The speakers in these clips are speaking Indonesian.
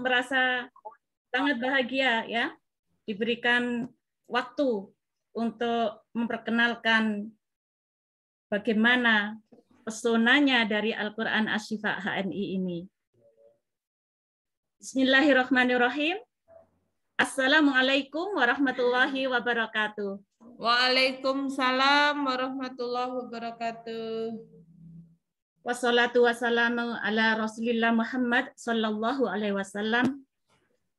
merasa sangat bahagia ya diberikan waktu untuk memperkenalkan bagaimana pesonanya dari Al-Quran Asyifa HNI ini. Bismillahirrahmanirrahim. Assalamualaikum warahmatullahi wabarakatuh. Waalaikumsalam warahmatullahi wabarakatuh wassalatu wassalamu ala rasulillah Muhammad sallallahu alaihi wasallam.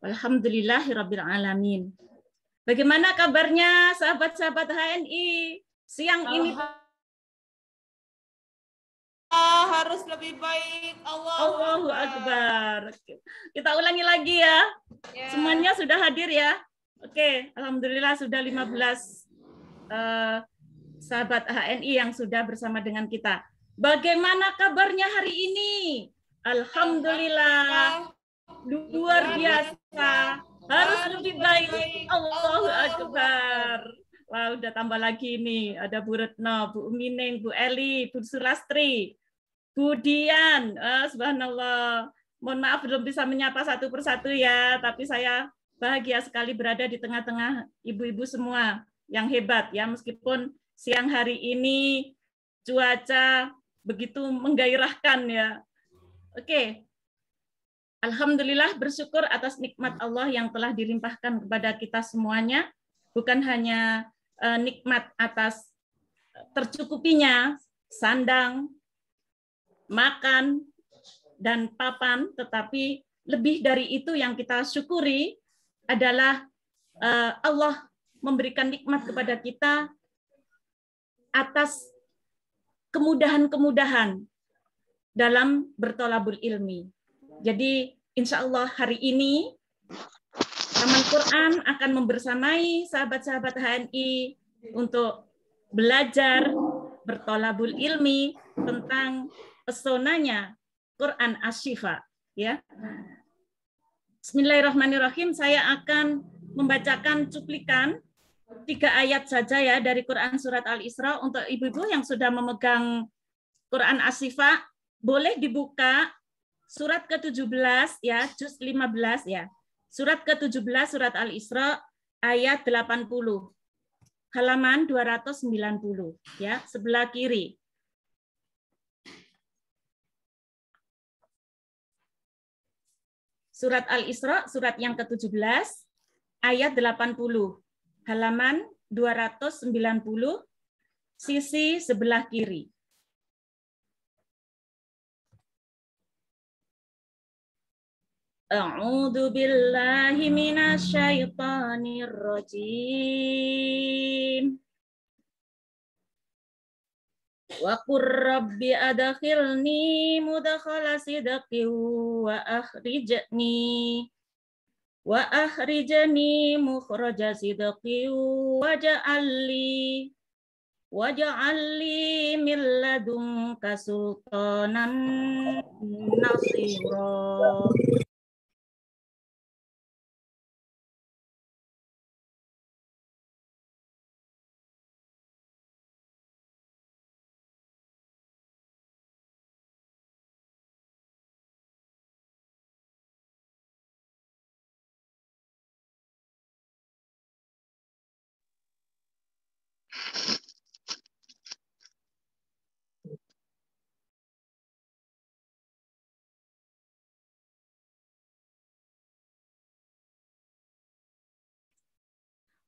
Alhamdulillahirabbil alamin. Bagaimana kabarnya sahabat-sahabat HNI siang ini? Allah harus lebih baik. Allah Allahu Akbar. Kita ulangi lagi ya. Yeah. Semuanya sudah hadir ya. Oke, okay. alhamdulillah sudah 15 uh, eh, sahabat HNI yang sudah bersama dengan kita. Bagaimana kabarnya hari ini? Alhamdulillah. Luar biasa. Harus lebih baik. Allahu Akbar. Wah, udah tambah lagi nih. Ada Bu Retno, Bu Mineng, Bu Eli, Bu Sulastri, Bu Dian. Oh, subhanallah. Mohon maaf belum bisa menyapa satu persatu ya, tapi saya bahagia sekali berada di tengah-tengah ibu-ibu semua yang hebat ya meskipun siang hari ini cuaca begitu menggairahkan ya. Oke. Okay. Alhamdulillah bersyukur atas nikmat Allah yang telah dilimpahkan kepada kita semuanya, bukan hanya eh, nikmat atas eh, tercukupinya sandang, makan dan papan, tetapi lebih dari itu yang kita syukuri adalah eh, Allah memberikan nikmat kepada kita atas kemudahan-kemudahan dalam bertolabul ilmi. Jadi insya Allah hari ini Taman Quran akan membersamai sahabat-sahabat HNI untuk belajar bertolabul ilmi tentang pesonanya Quran Ashifa. Ya. Bismillahirrahmanirrahim, saya akan membacakan cuplikan tiga ayat saja ya dari Quran Surat Al-Isra untuk ibu-ibu yang sudah memegang Quran asyifa boleh dibuka surat ke-17 ya, juz 15 ya. Surat ke-17 surat Al-Isra ayat 80. Halaman 290 ya, sebelah kiri. Surat Al-Isra surat yang ke-17 ayat 80 halaman 290, sisi sebelah kiri. A'udzu billahi minasyaitonir rajim. Wa qur rabbi adkhilni mudkhala sidqin wa akhrijni wa akhrijani mukhraja sidqi wa ja'alli wa ja'alli min ladunka sultanan nasira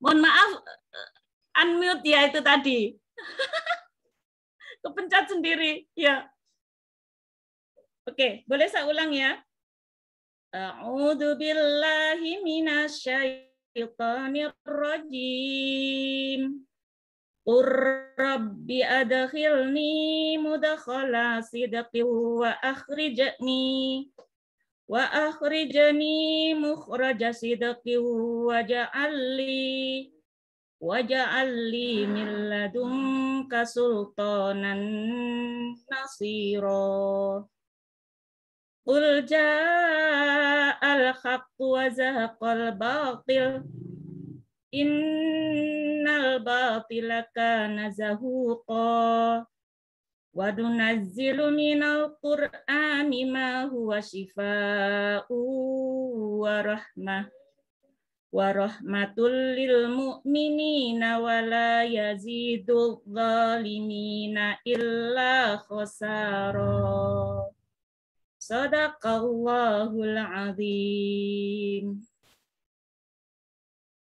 Mohon maaf, eh, unmute ya itu tadi. Kepencet sendiri, ya. Oke, boleh saya ulang ya? A'udhu billahi minasyaitonir Urrabbi adakhilni mudakhala adkhilni wa akhrijni wa akhrijni mukhraja sidqi wa ja'alli wa ja'alli min ladunka sultanan nasira Qul ja'al haqq wa zahaqal batil innal batila kana zahuqa وننزل من القرآن ما هو شفاء ورحمة ورحمة للمؤمنين ولا يزيد الظالمين إلا خسارا صدق الله العظيم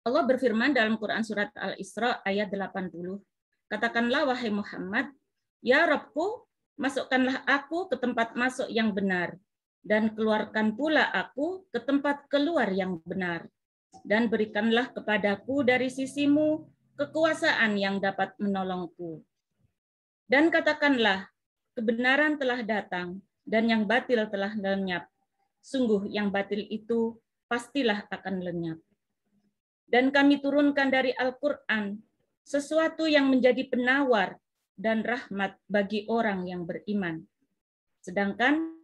Allah berfirman dalam Quran Surat Al-Isra ayat 80. Katakanlah wahai Muhammad, Ya Robku, masukkanlah aku ke tempat masuk yang benar, dan keluarkan pula aku ke tempat keluar yang benar. Dan berikanlah kepadaku dari sisimu kekuasaan yang dapat menolongku. Dan katakanlah, kebenaran telah datang, dan yang batil telah lenyap. Sungguh yang batil itu pastilah akan lenyap. Dan kami turunkan dari Al-Quran sesuatu yang menjadi penawar dan rahmat bagi orang yang beriman. Sedangkan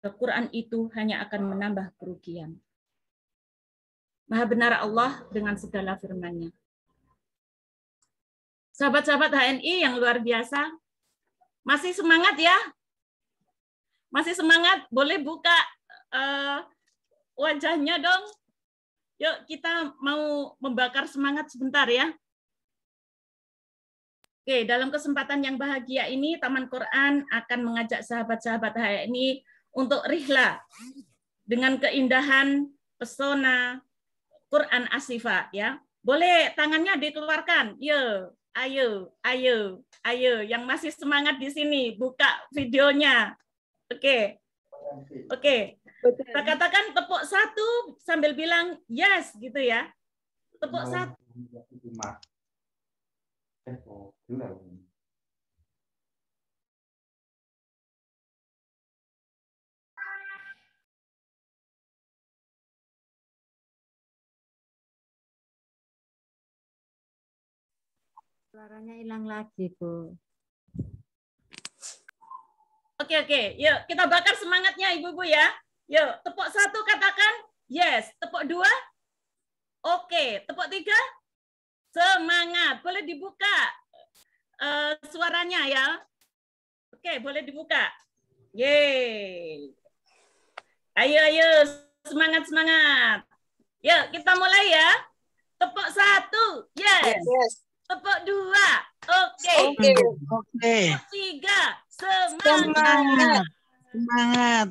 Al-Quran itu hanya akan menambah kerugian. Maha benar Allah dengan segala firman-Nya. Sahabat-sahabat HNI yang luar biasa, masih semangat ya? Masih semangat? Boleh buka uh, wajahnya dong? Yuk kita mau membakar semangat sebentar ya. Oke, dalam kesempatan yang bahagia ini Taman Quran akan mengajak sahabat-sahabat ini untuk rihla dengan keindahan pesona Quran Asifa ya. Boleh tangannya dikeluarkan. Yo, ayo, ayo, ayo yang masih semangat di sini buka videonya. Oke. Oke. Kita katakan tepuk satu sambil bilang yes gitu ya. Tepuk satu. Claro. Suaranya hilang lagi, Bu. Oke, oke. Yuk, kita bakar semangatnya, Ibu-Ibu ya. Yuk, tepuk satu katakan yes. Tepuk dua, oke. Okay. Tepuk tiga, semangat. Boleh dibuka uh, suaranya ya. Oke, boleh dibuka. Yeay. Ayo, ayo. Semangat, semangat. Yuk, kita mulai ya. Tepuk satu. Yes. yes. Tepuk dua. Oke. Okay. Oke. Okay. Tepuk tiga. Semangat. Semangat. Semangat.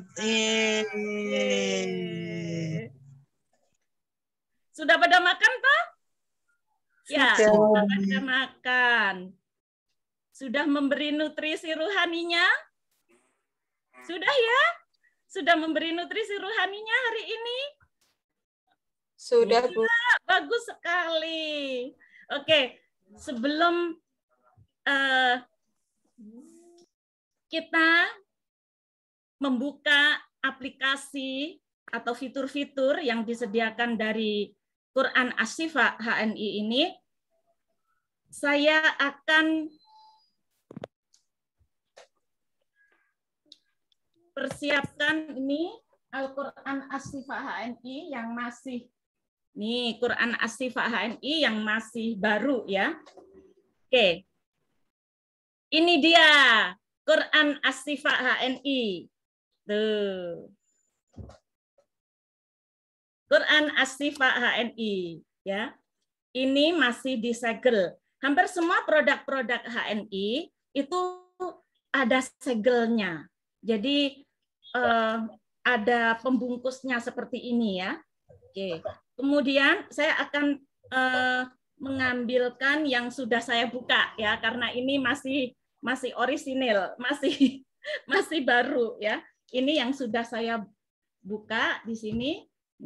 Sudah pada makan, Pak? Ya, sudah pada makan. Sudah memberi nutrisi ruhaninya? Sudah ya? Sudah memberi nutrisi ruhaninya hari ini? Sudah, Bu. Ya, bagus sekali. Oke, sebelum uh, kita membuka aplikasi atau fitur-fitur yang disediakan dari Quran Asyifa HNI ini, saya akan persiapkan ini Al-Quran Asifah HNI yang masih nih Quran Asifah HNI yang masih baru ya. Oke. Ini dia Quran Asifah HNI. Tuh. Quran Asifah HNI ya. Ini masih disegel. Hampir semua produk-produk HNI itu ada segelnya. Jadi Iya. Eh, ada pembungkusnya seperti ini ya. Oke. Kemudian saya akan eh, mengambilkan yang sudah saya buka ya karena ini masih masih orisinil, masih masih baru ya. Ini yang sudah saya buka di sini.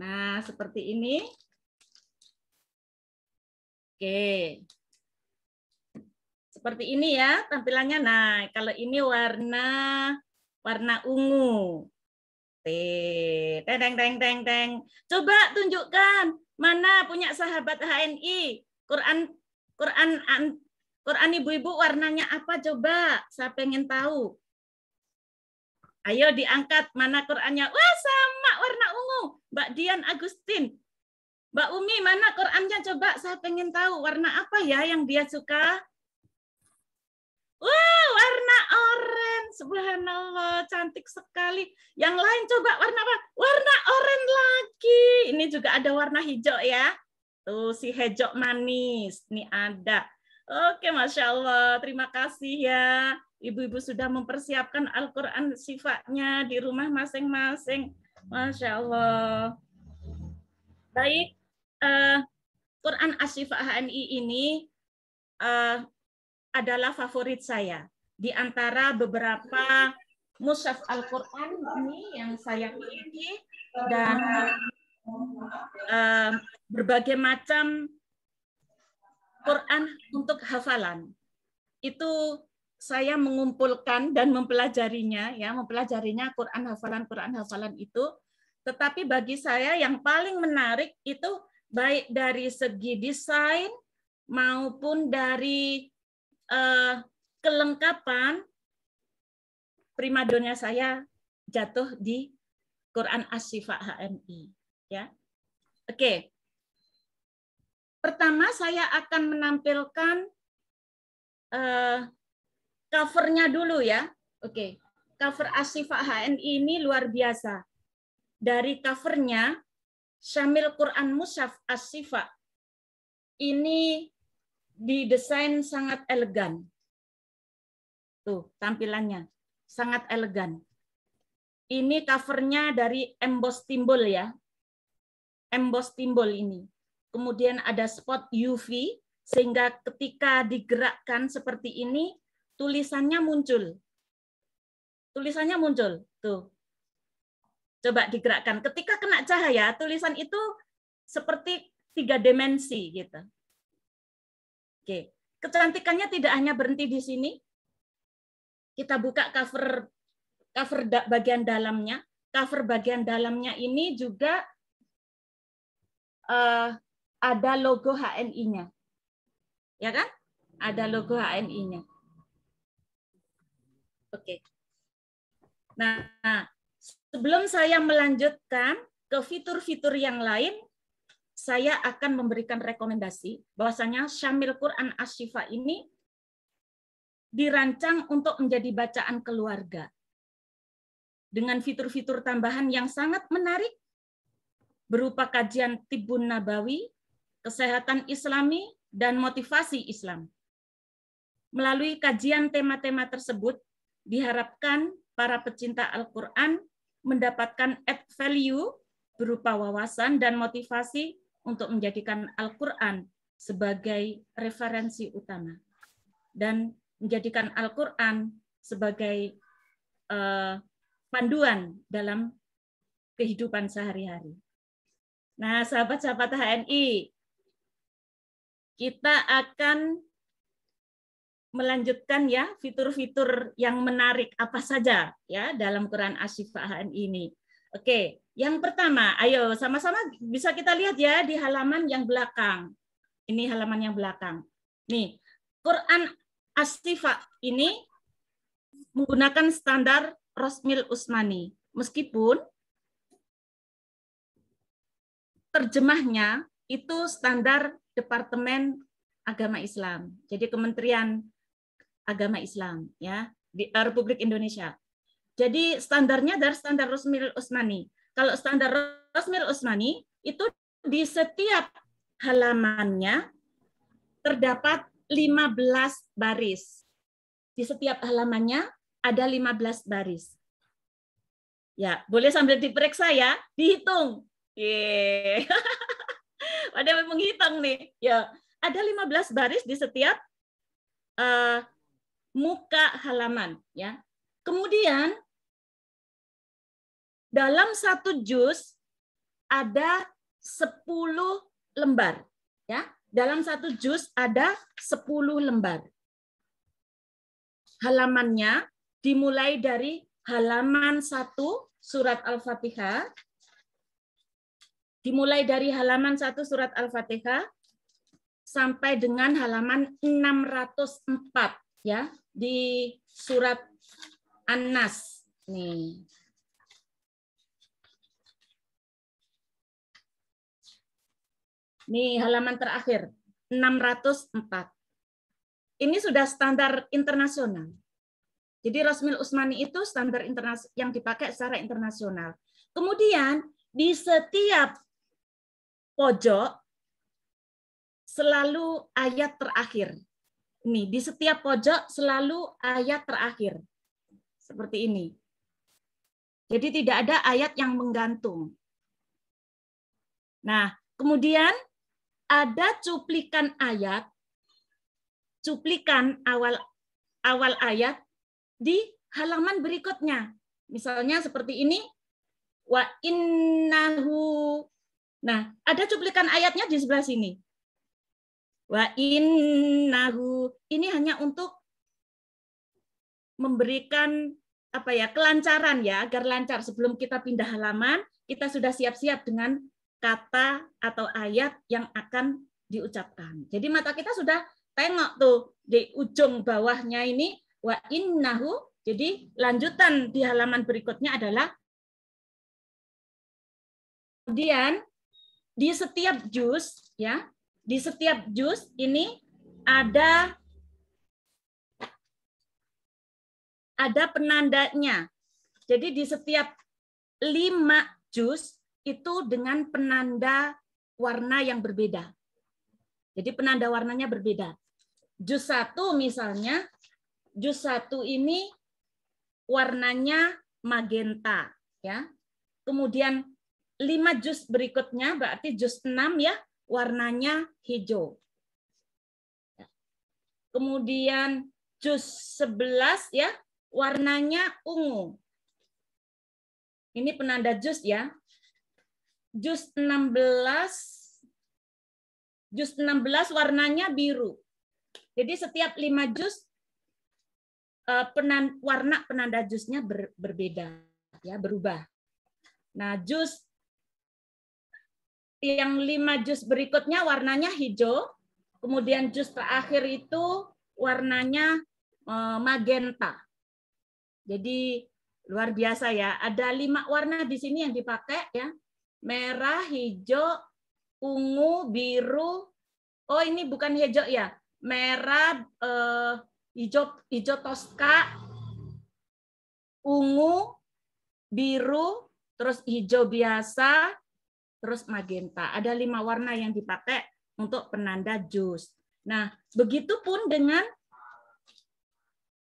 Nah, seperti ini. Oke. Seperti ini ya tampilannya. Nah, kalau ini warna warna ungu. Teng, teng, teng, teng, teng. Coba tunjukkan mana punya sahabat HNI. Quran Quran Quran ibu-ibu warnanya apa coba? Saya pengen tahu. Ayo diangkat mana Qurannya? Wah sama warna ungu. Mbak Dian Agustin. Mbak Umi mana Qurannya coba? Saya pengen tahu warna apa ya yang dia suka? Wow, warna orange. Subhanallah, cantik sekali. Yang lain coba warna apa? Warna orange lagi. Ini juga ada warna hijau ya. Tuh, si hijau manis. Ini ada. Oke, Masya Allah. Terima kasih ya. Ibu-ibu sudah mempersiapkan Al-Quran sifatnya di rumah masing-masing. Masya Allah. Baik, uh, Quran Asyifah HNI ini uh, adalah favorit saya di antara beberapa mushaf Al-Qur'an ini yang saya miliki dan uh, berbagai macam Quran untuk hafalan. Itu saya mengumpulkan dan mempelajarinya ya, mempelajarinya Quran hafalan Quran hafalan itu. Tetapi bagi saya yang paling menarik itu baik dari segi desain maupun dari eh, kelengkapan primadonya saya jatuh di Quran Asyifa HMI ya. Oke. Okay. Pertama saya akan menampilkan uh, covernya dulu ya. Oke. Okay. Cover Asyifa HMI ini luar biasa. Dari covernya Syamil Quran Musaf Asyifa ini didesain sangat elegan. Tuh, tampilannya sangat elegan. Ini covernya dari emboss timbul ya. Emboss timbul ini. Kemudian ada spot UV sehingga ketika digerakkan seperti ini tulisannya muncul. Tulisannya muncul. Tuh. Coba digerakkan. Ketika kena cahaya, tulisan itu seperti tiga dimensi gitu. Oke. Kecantikannya tidak hanya berhenti di sini. Kita buka cover cover bagian dalamnya. Cover bagian dalamnya ini juga uh, ada logo HNI-nya. Ya kan? Ada logo HNI-nya. Oke. Nah, sebelum saya melanjutkan ke fitur-fitur yang lain, saya akan memberikan rekomendasi bahwasanya Syamil Quran Asyifa ini dirancang untuk menjadi bacaan keluarga dengan fitur-fitur tambahan yang sangat menarik berupa kajian tibun nabawi, kesehatan islami, dan motivasi Islam. Melalui kajian tema-tema tersebut, diharapkan para pecinta Al-Quran mendapatkan add value berupa wawasan dan motivasi untuk menjadikan Al-Quran sebagai referensi utama dan menjadikan Al-Quran sebagai eh, panduan dalam kehidupan sehari-hari. Nah, sahabat-sahabat HNI, kita akan melanjutkan ya fitur-fitur yang menarik apa saja ya dalam Quran Asyifa HNI ini. Oke, yang pertama, ayo sama-sama bisa kita lihat ya di halaman yang belakang. Ini halaman yang belakang. Nih, Quran Astifa ini menggunakan standar Rosmil Usmani. Meskipun terjemahnya itu standar Departemen Agama Islam. Jadi Kementerian Agama Islam ya di eh, Republik Indonesia. Jadi standarnya dari standar Rosmil Usmani. Kalau standar Rosmil Usmani itu di setiap halamannya terdapat 15 baris. Di setiap halamannya ada 15 baris. Ya, boleh sambil diperiksa ya, dihitung. Yeah. Ada yang menghitung nih. Ya, ada 15 baris di setiap uh, muka halaman ya. Kemudian dalam satu jus ada 10 lembar ya dalam satu jus ada 10 lembar halamannya dimulai dari halaman 1 surat Al-Fatihah dimulai dari halaman 1 surat Al-Fatihah sampai dengan halaman 604 ya di surat An-Nas nih Nih halaman terakhir 604. Ini sudah standar internasional. Jadi Rosmil Usmani itu standar internasional yang dipakai secara internasional. Kemudian di setiap pojok selalu ayat terakhir. Nih, di setiap pojok selalu ayat terakhir. Seperti ini. Jadi tidak ada ayat yang menggantung. Nah, kemudian ada cuplikan ayat, cuplikan awal awal ayat di halaman berikutnya. Misalnya seperti ini, wa innahu. Nah, ada cuplikan ayatnya di sebelah sini. Wa innahu. Ini hanya untuk memberikan apa ya kelancaran ya agar lancar sebelum kita pindah halaman kita sudah siap-siap dengan kata atau ayat yang akan diucapkan. Jadi mata kita sudah tengok tuh di ujung bawahnya ini wa innahu jadi lanjutan di halaman berikutnya adalah kemudian di setiap jus ya di setiap jus ini ada ada penandanya jadi di setiap lima jus itu dengan penanda warna yang berbeda. Jadi penanda warnanya berbeda. Jus satu misalnya, jus satu ini warnanya magenta ya. Kemudian lima jus berikutnya berarti jus enam ya, warnanya hijau. Ya. Kemudian jus sebelas ya, warnanya ungu. Ini penanda jus ya jus 16 jus 16 warnanya biru. Jadi setiap 5 jus eh, penan, warna penanda jusnya ber, berbeda ya, berubah. Nah, jus yang 5 jus berikutnya warnanya hijau, kemudian jus terakhir itu warnanya eh, magenta. Jadi luar biasa ya. Ada lima warna di sini yang dipakai ya merah, hijau, ungu, biru. Oh, ini bukan hijau ya. Merah, eh, hijau, hijau toska, ungu, biru, terus hijau biasa, terus magenta. Ada lima warna yang dipakai untuk penanda jus. Nah, begitu pun dengan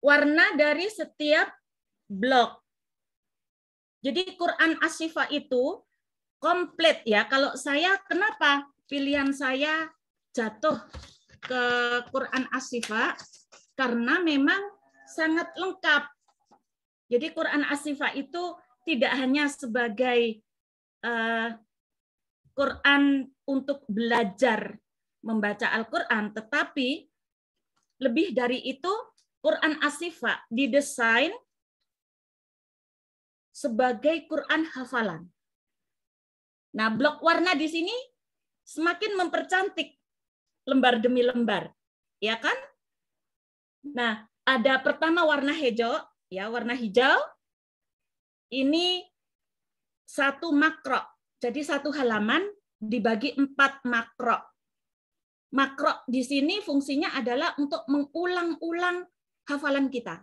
warna dari setiap blok. Jadi Quran Asyifa itu komplit ya. Kalau saya kenapa pilihan saya jatuh ke Quran Asyifa karena memang sangat lengkap. Jadi Quran Asyifa itu tidak hanya sebagai uh, Quran untuk belajar membaca Al-Quran, tetapi lebih dari itu Quran Asyifa didesain sebagai Quran hafalan. Nah, blok warna di sini semakin mempercantik lembar demi lembar, ya kan? Nah, ada pertama warna hijau, ya warna hijau. Ini satu makro, jadi satu halaman dibagi empat makro. Makro di sini fungsinya adalah untuk mengulang-ulang hafalan kita.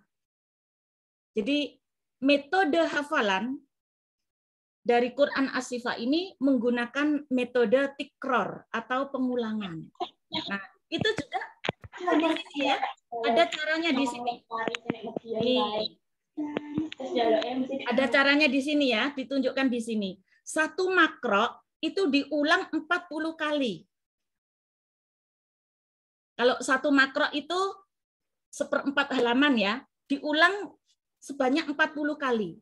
Jadi metode hafalan dari Quran Asifa ini menggunakan metode tikror atau pengulangan. Nah, itu juga ada, ya. ada caranya di sini. Ada caranya di sini ya, ditunjukkan di sini. Satu makro itu diulang 40 kali. Kalau satu makro itu seperempat halaman ya, diulang sebanyak 40 kali.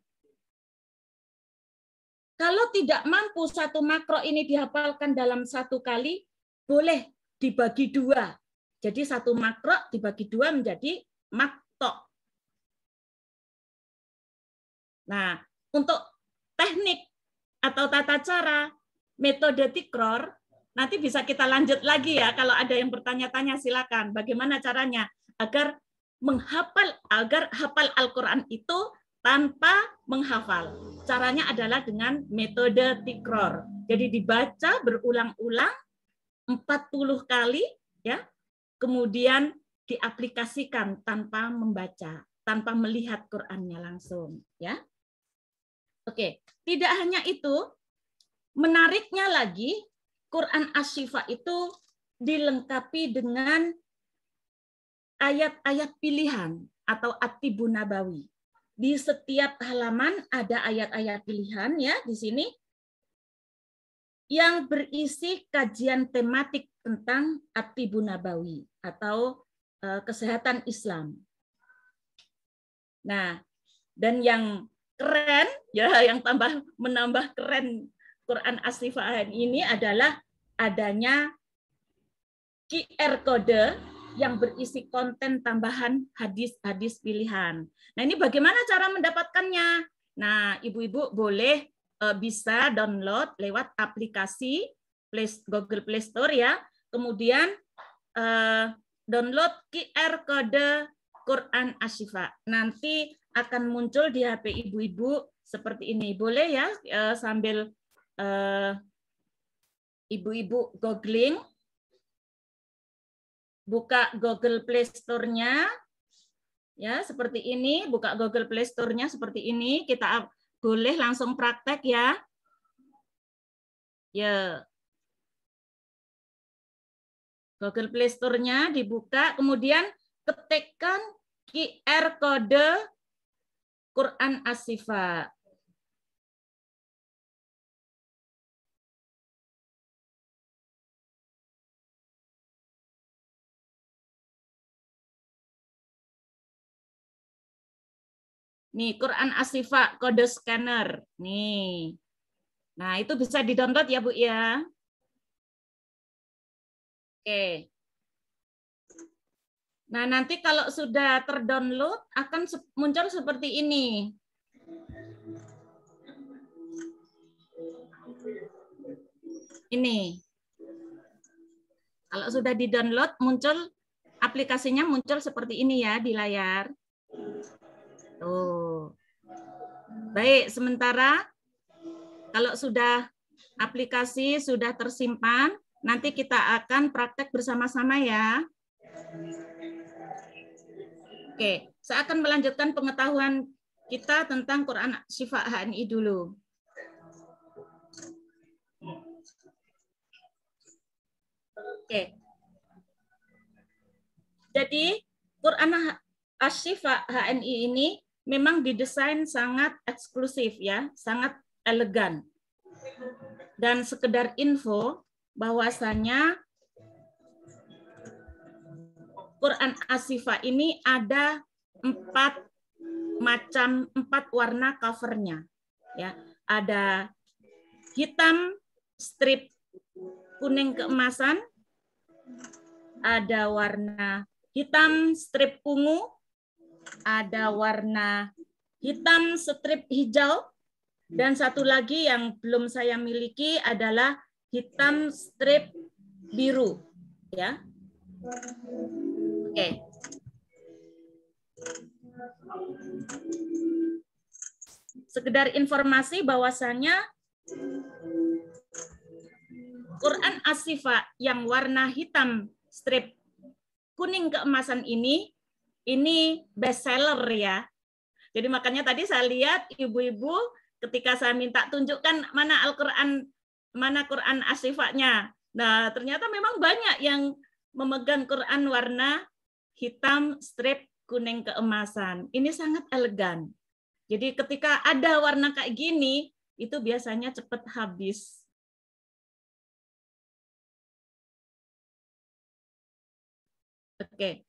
Kalau tidak mampu satu makro ini dihafalkan dalam satu kali, boleh dibagi dua. Jadi satu makro dibagi dua menjadi makto. Nah, untuk teknik atau tata cara metode tikror, nanti bisa kita lanjut lagi ya. Kalau ada yang bertanya-tanya silakan. Bagaimana caranya agar menghafal agar hafal Al-Quran itu tanpa menghafal. Caranya adalah dengan metode tikror. Jadi dibaca berulang-ulang 40 kali ya. Kemudian diaplikasikan tanpa membaca, tanpa melihat Qur'annya langsung ya. Oke, tidak hanya itu, menariknya lagi Quran Asyifa itu dilengkapi dengan ayat-ayat pilihan atau atibunabawi nabawi di setiap halaman ada ayat-ayat pilihan ya di sini yang berisi kajian tematik tentang atibun Nabawi atau eh, kesehatan Islam. Nah, dan yang keren ya yang tambah menambah keren Quran Asli ini adalah adanya QR kode yang berisi konten tambahan hadis-hadis pilihan. Nah, ini bagaimana cara mendapatkannya? Nah, ibu-ibu boleh uh, bisa download lewat aplikasi Play, Google Play Store ya. Kemudian uh, download QR kode Quran Asyifa. Nanti akan muncul di HP ibu-ibu seperti ini. Boleh ya uh, sambil ibu-ibu googling buka Google Play Store-nya. Ya, seperti ini, buka Google Play Store-nya seperti ini. Kita boleh langsung praktek ya. Ya. Google Play Store-nya dibuka, kemudian ketikkan QR kode Quran Asifah. Nih, Quran asifa kode scanner. Nih. Nah, itu bisa didownload ya, Bu ya. Oke. Nah, nanti kalau sudah terdownload akan muncul seperti ini. Ini. Kalau sudah di-download muncul aplikasinya muncul seperti ini ya di layar gitu. Baik, sementara kalau sudah aplikasi sudah tersimpan, nanti kita akan praktek bersama-sama ya. Oke, saya akan melanjutkan pengetahuan kita tentang Quran Syifa HNI dulu. Oke. Jadi Quran Asyifa HNI ini memang didesain sangat eksklusif ya, sangat elegan. Dan sekedar info bahwasanya Quran Asifa ini ada empat macam empat warna covernya ya ada hitam strip kuning keemasan ada warna hitam strip ungu ada warna hitam strip hijau dan satu lagi yang belum saya miliki adalah hitam strip biru ya. Oke. Sekedar informasi bahwasannya Quran Asifa yang warna hitam strip kuning keemasan ini ini best seller ya. Jadi makanya tadi saya lihat ibu-ibu ketika saya minta tunjukkan mana Al-Quran, mana Quran asifatnya. Nah ternyata memang banyak yang memegang Quran warna hitam, strip, kuning keemasan. Ini sangat elegan. Jadi ketika ada warna kayak gini, itu biasanya cepat habis. Oke,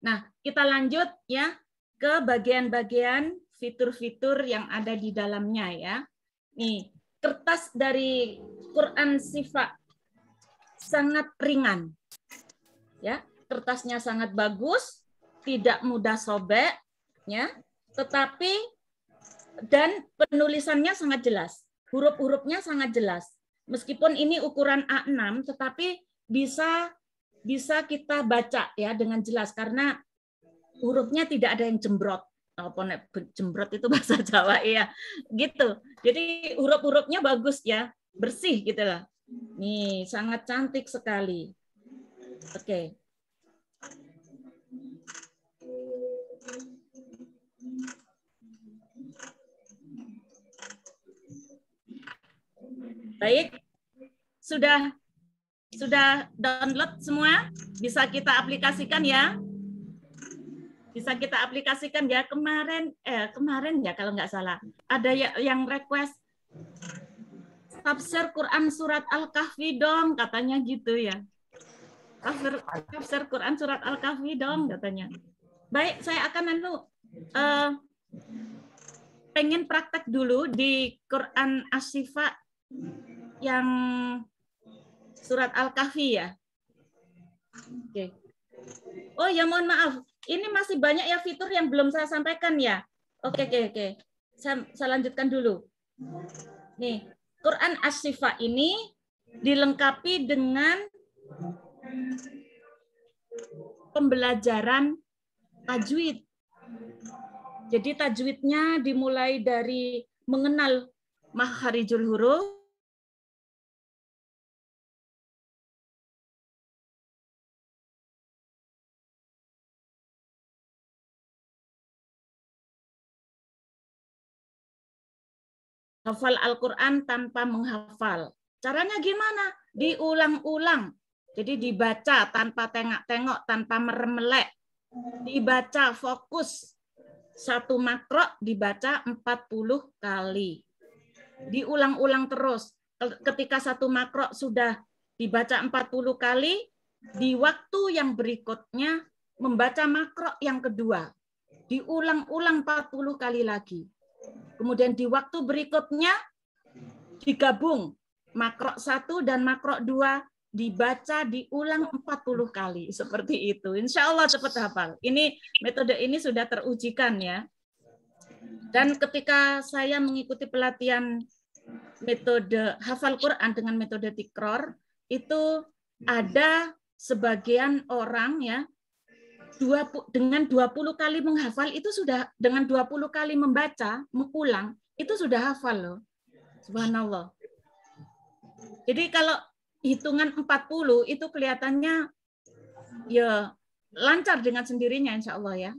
Nah, kita lanjut ya ke bagian-bagian fitur-fitur yang ada di dalamnya ya. Nih, kertas dari Quran sifat sangat ringan. Ya, kertasnya sangat bagus, tidak mudah sobek ya, tetapi dan penulisannya sangat jelas. Huruf-hurufnya sangat jelas. Meskipun ini ukuran A6 tetapi bisa bisa kita baca ya dengan jelas karena hurufnya tidak ada yang jembrot apa jembrot itu bahasa Jawa ya gitu jadi huruf-hurufnya bagus ya bersih gitu lah nih sangat cantik sekali oke okay. baik sudah sudah download semua? Bisa kita aplikasikan ya? Bisa kita aplikasikan ya kemarin eh kemarin ya kalau nggak salah. Ada ya, yang request tafsir Quran surat Al-Kahfi dong katanya gitu ya. Tafsir, tafsir Quran surat Al-Kahfi dong katanya. Baik, saya akan lalu eh, pengen praktek dulu di Quran Asyifa yang Surat Al-Kahfi ya. Oke. Okay. Oh ya mohon maaf, ini masih banyak ya fitur yang belum saya sampaikan ya. Oke okay, oke okay, oke. Saya, saya lanjutkan dulu. Nih, Quran Asyifa ini dilengkapi dengan pembelajaran tajwid. Jadi tajwidnya dimulai dari mengenal makharijul huruf, hafal Al-Quran tanpa menghafal. Caranya gimana? Diulang-ulang. Jadi dibaca tanpa tengok-tengok, tanpa meremelek. Dibaca fokus. Satu makro dibaca 40 kali. Diulang-ulang terus. Ketika satu makro sudah dibaca 40 kali, di waktu yang berikutnya membaca makro yang kedua. Diulang-ulang 40 kali lagi Kemudian di waktu berikutnya digabung makro 1 dan makro 2 dibaca diulang 40 kali seperti itu. Insya Allah cepat hafal. Ini metode ini sudah terujikan ya. Dan ketika saya mengikuti pelatihan metode hafal Quran dengan metode tikror itu ada sebagian orang ya Dua dengan 20 kali menghafal itu sudah dengan 20 kali membaca, mengulang, itu sudah hafal loh. Subhanallah. Jadi kalau hitungan 40 itu kelihatannya ya lancar dengan sendirinya insya Allah ya.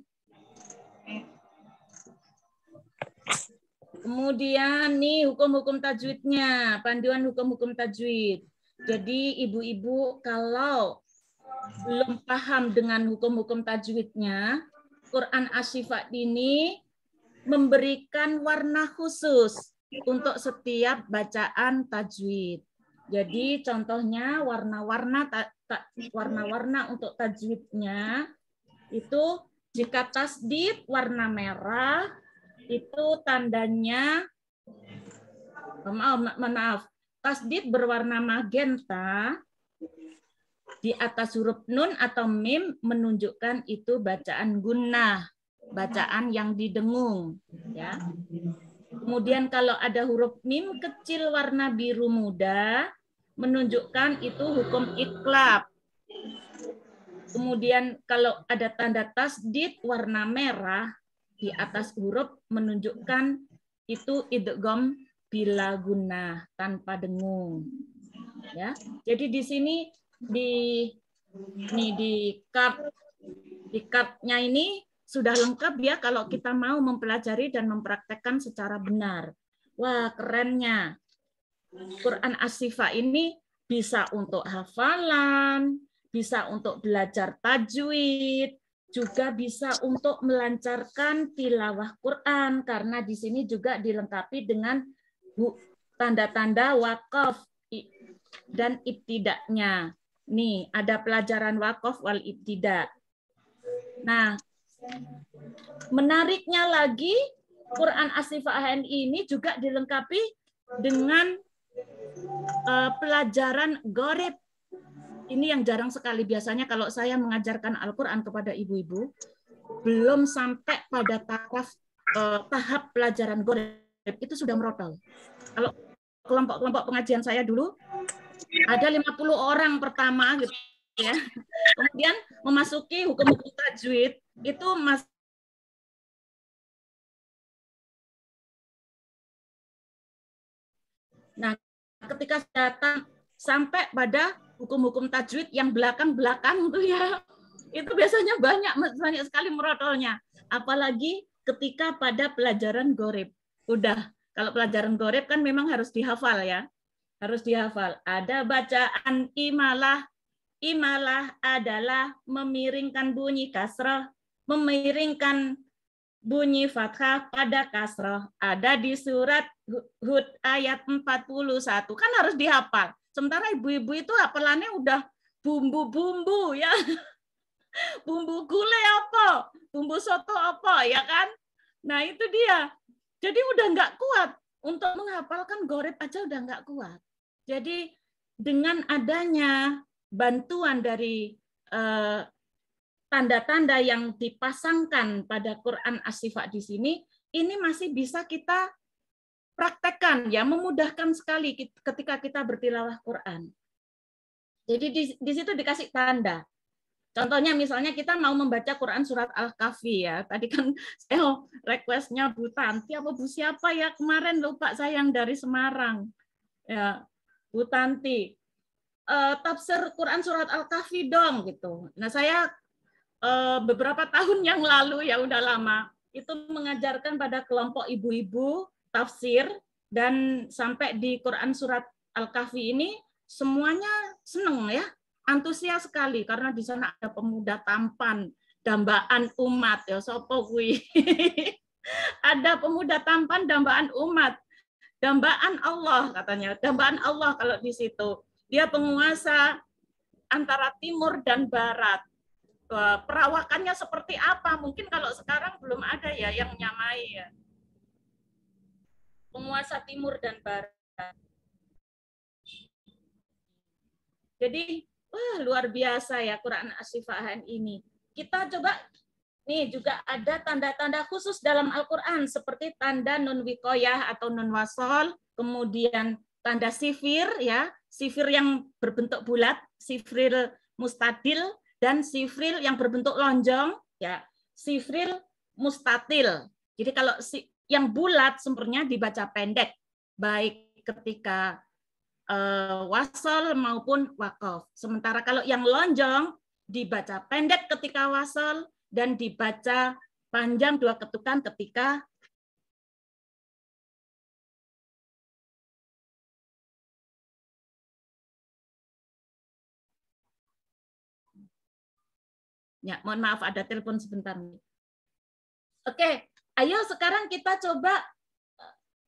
Kemudian nih hukum-hukum tajwidnya, panduan hukum-hukum tajwid. Jadi ibu-ibu kalau belum paham dengan hukum-hukum tajwidnya, Quran Asyifat ini memberikan warna khusus untuk setiap bacaan tajwid. Jadi contohnya warna-warna warna-warna untuk tajwidnya itu jika tasdid warna merah itu tandanya maaf, maaf tasdid berwarna magenta di atas huruf nun atau mim menunjukkan itu bacaan guna, bacaan yang didengung. Ya. Kemudian kalau ada huruf mim kecil warna biru muda, menunjukkan itu hukum iklab. Kemudian kalau ada tanda tasdid warna merah, di atas huruf menunjukkan itu idgham bila guna tanpa dengung. Ya. Jadi di sini di ini di card di cardnya ini sudah lengkap ya kalau kita mau mempelajari dan mempraktekkan secara benar. Wah, kerennya. Quran Asifa ini bisa untuk hafalan, bisa untuk belajar tajwid, juga bisa untuk melancarkan tilawah Quran karena di sini juga dilengkapi dengan tanda-tanda wakaf dan ibtidaknya. Nih, ada pelajaran wakaf wal ibtida. Nah, menariknya lagi Quran Asifa HNI ini juga dilengkapi dengan uh, pelajaran gorib. Ini yang jarang sekali biasanya kalau saya mengajarkan Al-Quran kepada ibu-ibu, belum sampai pada taraf uh, tahap pelajaran gorib itu sudah merotol. Kalau kelompok-kelompok pengajian saya dulu ada 50 orang pertama gitu ya. Kemudian memasuki hukum-hukum tajwid itu mas Nah, ketika datang sampai pada hukum-hukum tajwid yang belakang-belakang tuh gitu ya, itu biasanya banyak banyak sekali merotolnya. Apalagi ketika pada pelajaran gorib. Udah, kalau pelajaran gorib kan memang harus dihafal ya harus dihafal. Ada bacaan imalah, imalah adalah memiringkan bunyi kasroh, memiringkan bunyi fathah pada kasroh. Ada di surat Hud ayat 41, kan harus dihafal. Sementara ibu-ibu itu hafalannya udah bumbu-bumbu ya. Bumbu gule apa? Bumbu soto apa ya kan? Nah itu dia. Jadi udah nggak kuat untuk menghafalkan gorep aja udah nggak kuat. Jadi dengan adanya bantuan dari eh, tanda-tanda uh, yang dipasangkan pada Quran Asifa di sini, ini masih bisa kita praktekkan ya, memudahkan sekali ketika kita bertilawah Quran. Jadi di, di situ dikasih tanda. Contohnya misalnya kita mau membaca Quran surat Al-Kahfi ya. Tadi kan eh requestnya Bu Tanti apa Bu siapa ya kemarin lupa saya yang dari Semarang. Ya, Bu Tanti, uh, eh, tafsir Quran surat Al-Kahfi dong gitu. Nah, saya uh, beberapa tahun yang lalu ya udah lama itu mengajarkan pada kelompok ibu-ibu tafsir dan sampai di Quran surat Al-Kahfi ini semuanya seneng ya, antusias sekali karena di sana ada pemuda tampan, dambaan umat ya sopo ada pemuda tampan dambaan umat dambaan Allah katanya, dambaan Allah kalau di situ. Dia penguasa antara timur dan barat. Eh, perawakannya seperti apa? Mungkin kalau sekarang belum ada ya yang nyamai ya. Penguasa timur dan barat. Jadi, wah luar biasa ya Quran Asyifahan ini. Kita coba Nih juga ada tanda-tanda khusus dalam Al-Quran seperti tanda non wikoyah atau non wasol, kemudian tanda sifir ya, sifir yang berbentuk bulat, sifril mustadil dan sifril yang berbentuk lonjong ya, sifril mustatil. Jadi kalau si, yang bulat sumbernya dibaca pendek, baik ketika uh, wasol maupun wakof. Sementara kalau yang lonjong dibaca pendek ketika wasol, dan dibaca panjang dua ketukan ketika Ya, mohon maaf ada telepon sebentar. Oke, ayo sekarang kita coba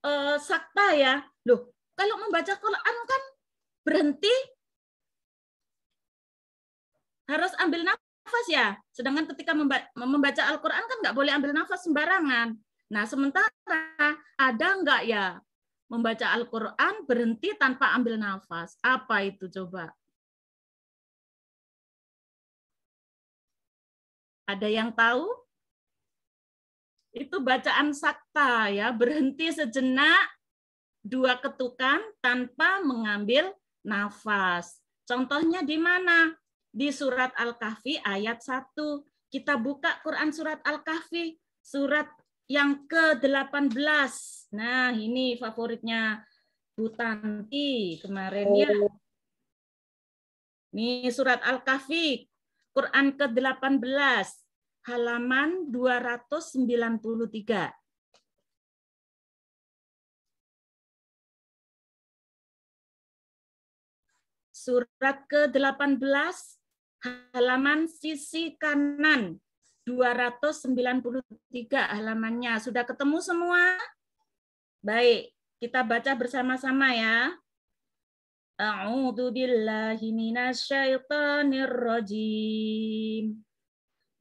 uh, sakta ya. Loh, kalau membaca Quran kan berhenti harus ambil nafas nafas ya. Sedangkan ketika membaca Al-Quran kan nggak boleh ambil nafas sembarangan. Nah, sementara ada nggak ya membaca Al-Quran berhenti tanpa ambil nafas? Apa itu coba? Ada yang tahu? Itu bacaan sakta ya, berhenti sejenak dua ketukan tanpa mengambil nafas. Contohnya di mana? di surat Al-Kahfi ayat 1. Kita buka Quran surat Al-Kahfi, surat yang ke-18. Nah, ini favoritnya Bu Tanti kemarin ya. Oh. Ini surat Al-Kahfi, Quran ke-18, halaman 293. Surat ke-18 halaman sisi kanan 293 halamannya. Sudah ketemu semua? Baik, kita baca bersama-sama ya. A'udzu billahi minasyaitonirrajim.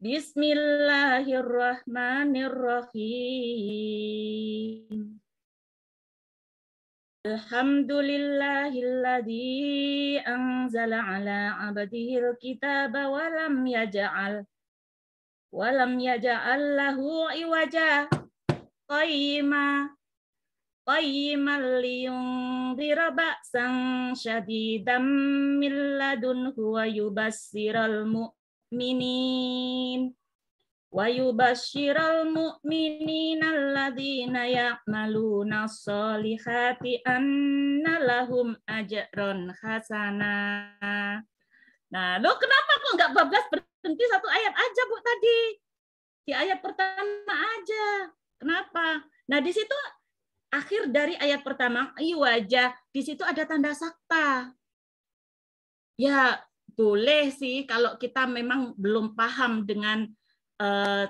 Bismillahirrahmanirrahim. Alhamdulillahilladzi anzala ala abdihi alkitaba wa lam yaj'al wa yaj'al lahu iwaja qayyima qayyiman liyundhira ba'san shadidan min ladunhu wa yubassiral mu'minin ويبشر المؤمنين الذين يعملون الصالحات أن لهم أجرا حسنا Nah, lo kenapa kok nggak bablas berhenti satu ayat aja, Bu, tadi? Di ayat pertama aja. Kenapa? Nah, di situ akhir dari ayat pertama, iya, wajah, di situ ada tanda sakta. Ya, boleh sih kalau kita memang belum paham dengan eh,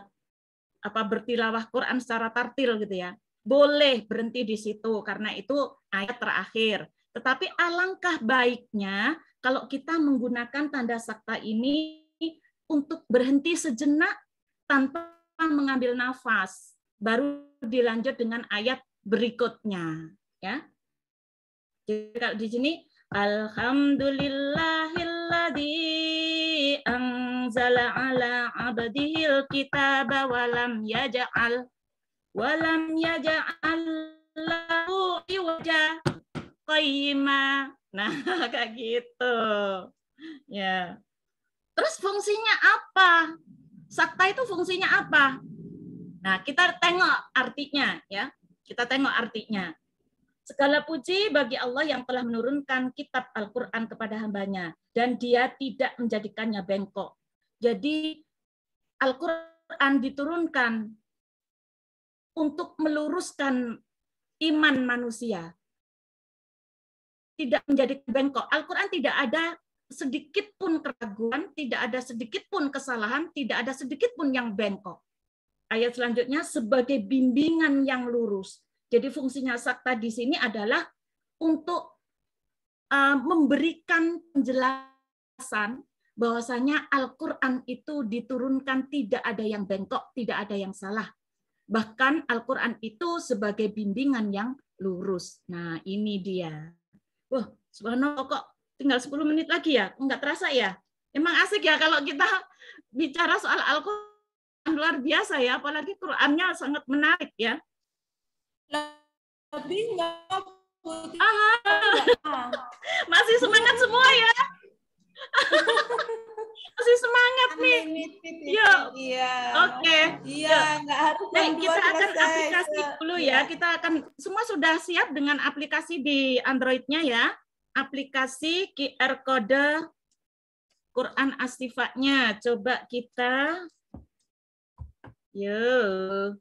apa bertilawah Quran secara tartil gitu ya. Boleh berhenti di situ karena itu ayat terakhir. Tetapi alangkah baiknya kalau kita menggunakan tanda sakta ini untuk berhenti sejenak tanpa mengambil nafas, baru dilanjut dengan ayat berikutnya, ya. Jadi kalau di sini alhamdulillahilladzi anzala ala abdihil kitaba walam yaj'al walam yaj'al lahu iwaja qayyima. Nah, kayak gitu. Ya. Terus fungsinya apa? Sakta itu fungsinya apa? Nah, kita tengok artinya ya. Kita tengok artinya. Segala puji bagi Allah yang telah menurunkan kitab Al-Quran kepada hambanya, dan dia tidak menjadikannya bengkok. Jadi Al-Quran diturunkan untuk meluruskan iman manusia. Tidak menjadi bengkok. Al-Quran tidak ada sedikit pun keraguan, tidak ada sedikit pun kesalahan, tidak ada sedikit pun yang bengkok. Ayat selanjutnya sebagai bimbingan yang lurus. Jadi fungsinya sakta di sini adalah untuk uh, memberikan penjelasan bahwasanya Al-Qur'an itu diturunkan tidak ada yang bengkok, tidak ada yang salah. Bahkan Al-Qur'an itu sebagai bimbingan yang lurus. Nah, ini dia. Wah, subhanallah kok tinggal 10 menit lagi ya? Enggak terasa ya? Emang asik ya kalau kita bicara soal Al-Qur'an luar biasa ya, apalagi Qur'annya sangat menarik ya. Lebih enggak ah, iya. Masih semangat semua ya. masih semangat nih. Yuk. Iya. Oke. Okay. Iya, harus nah, kita akan selesai. aplikasi dulu ya. Iya. Kita akan semua sudah siap dengan aplikasi di androidnya ya. Aplikasi QR kode Quran asifatnya Coba kita Yuk.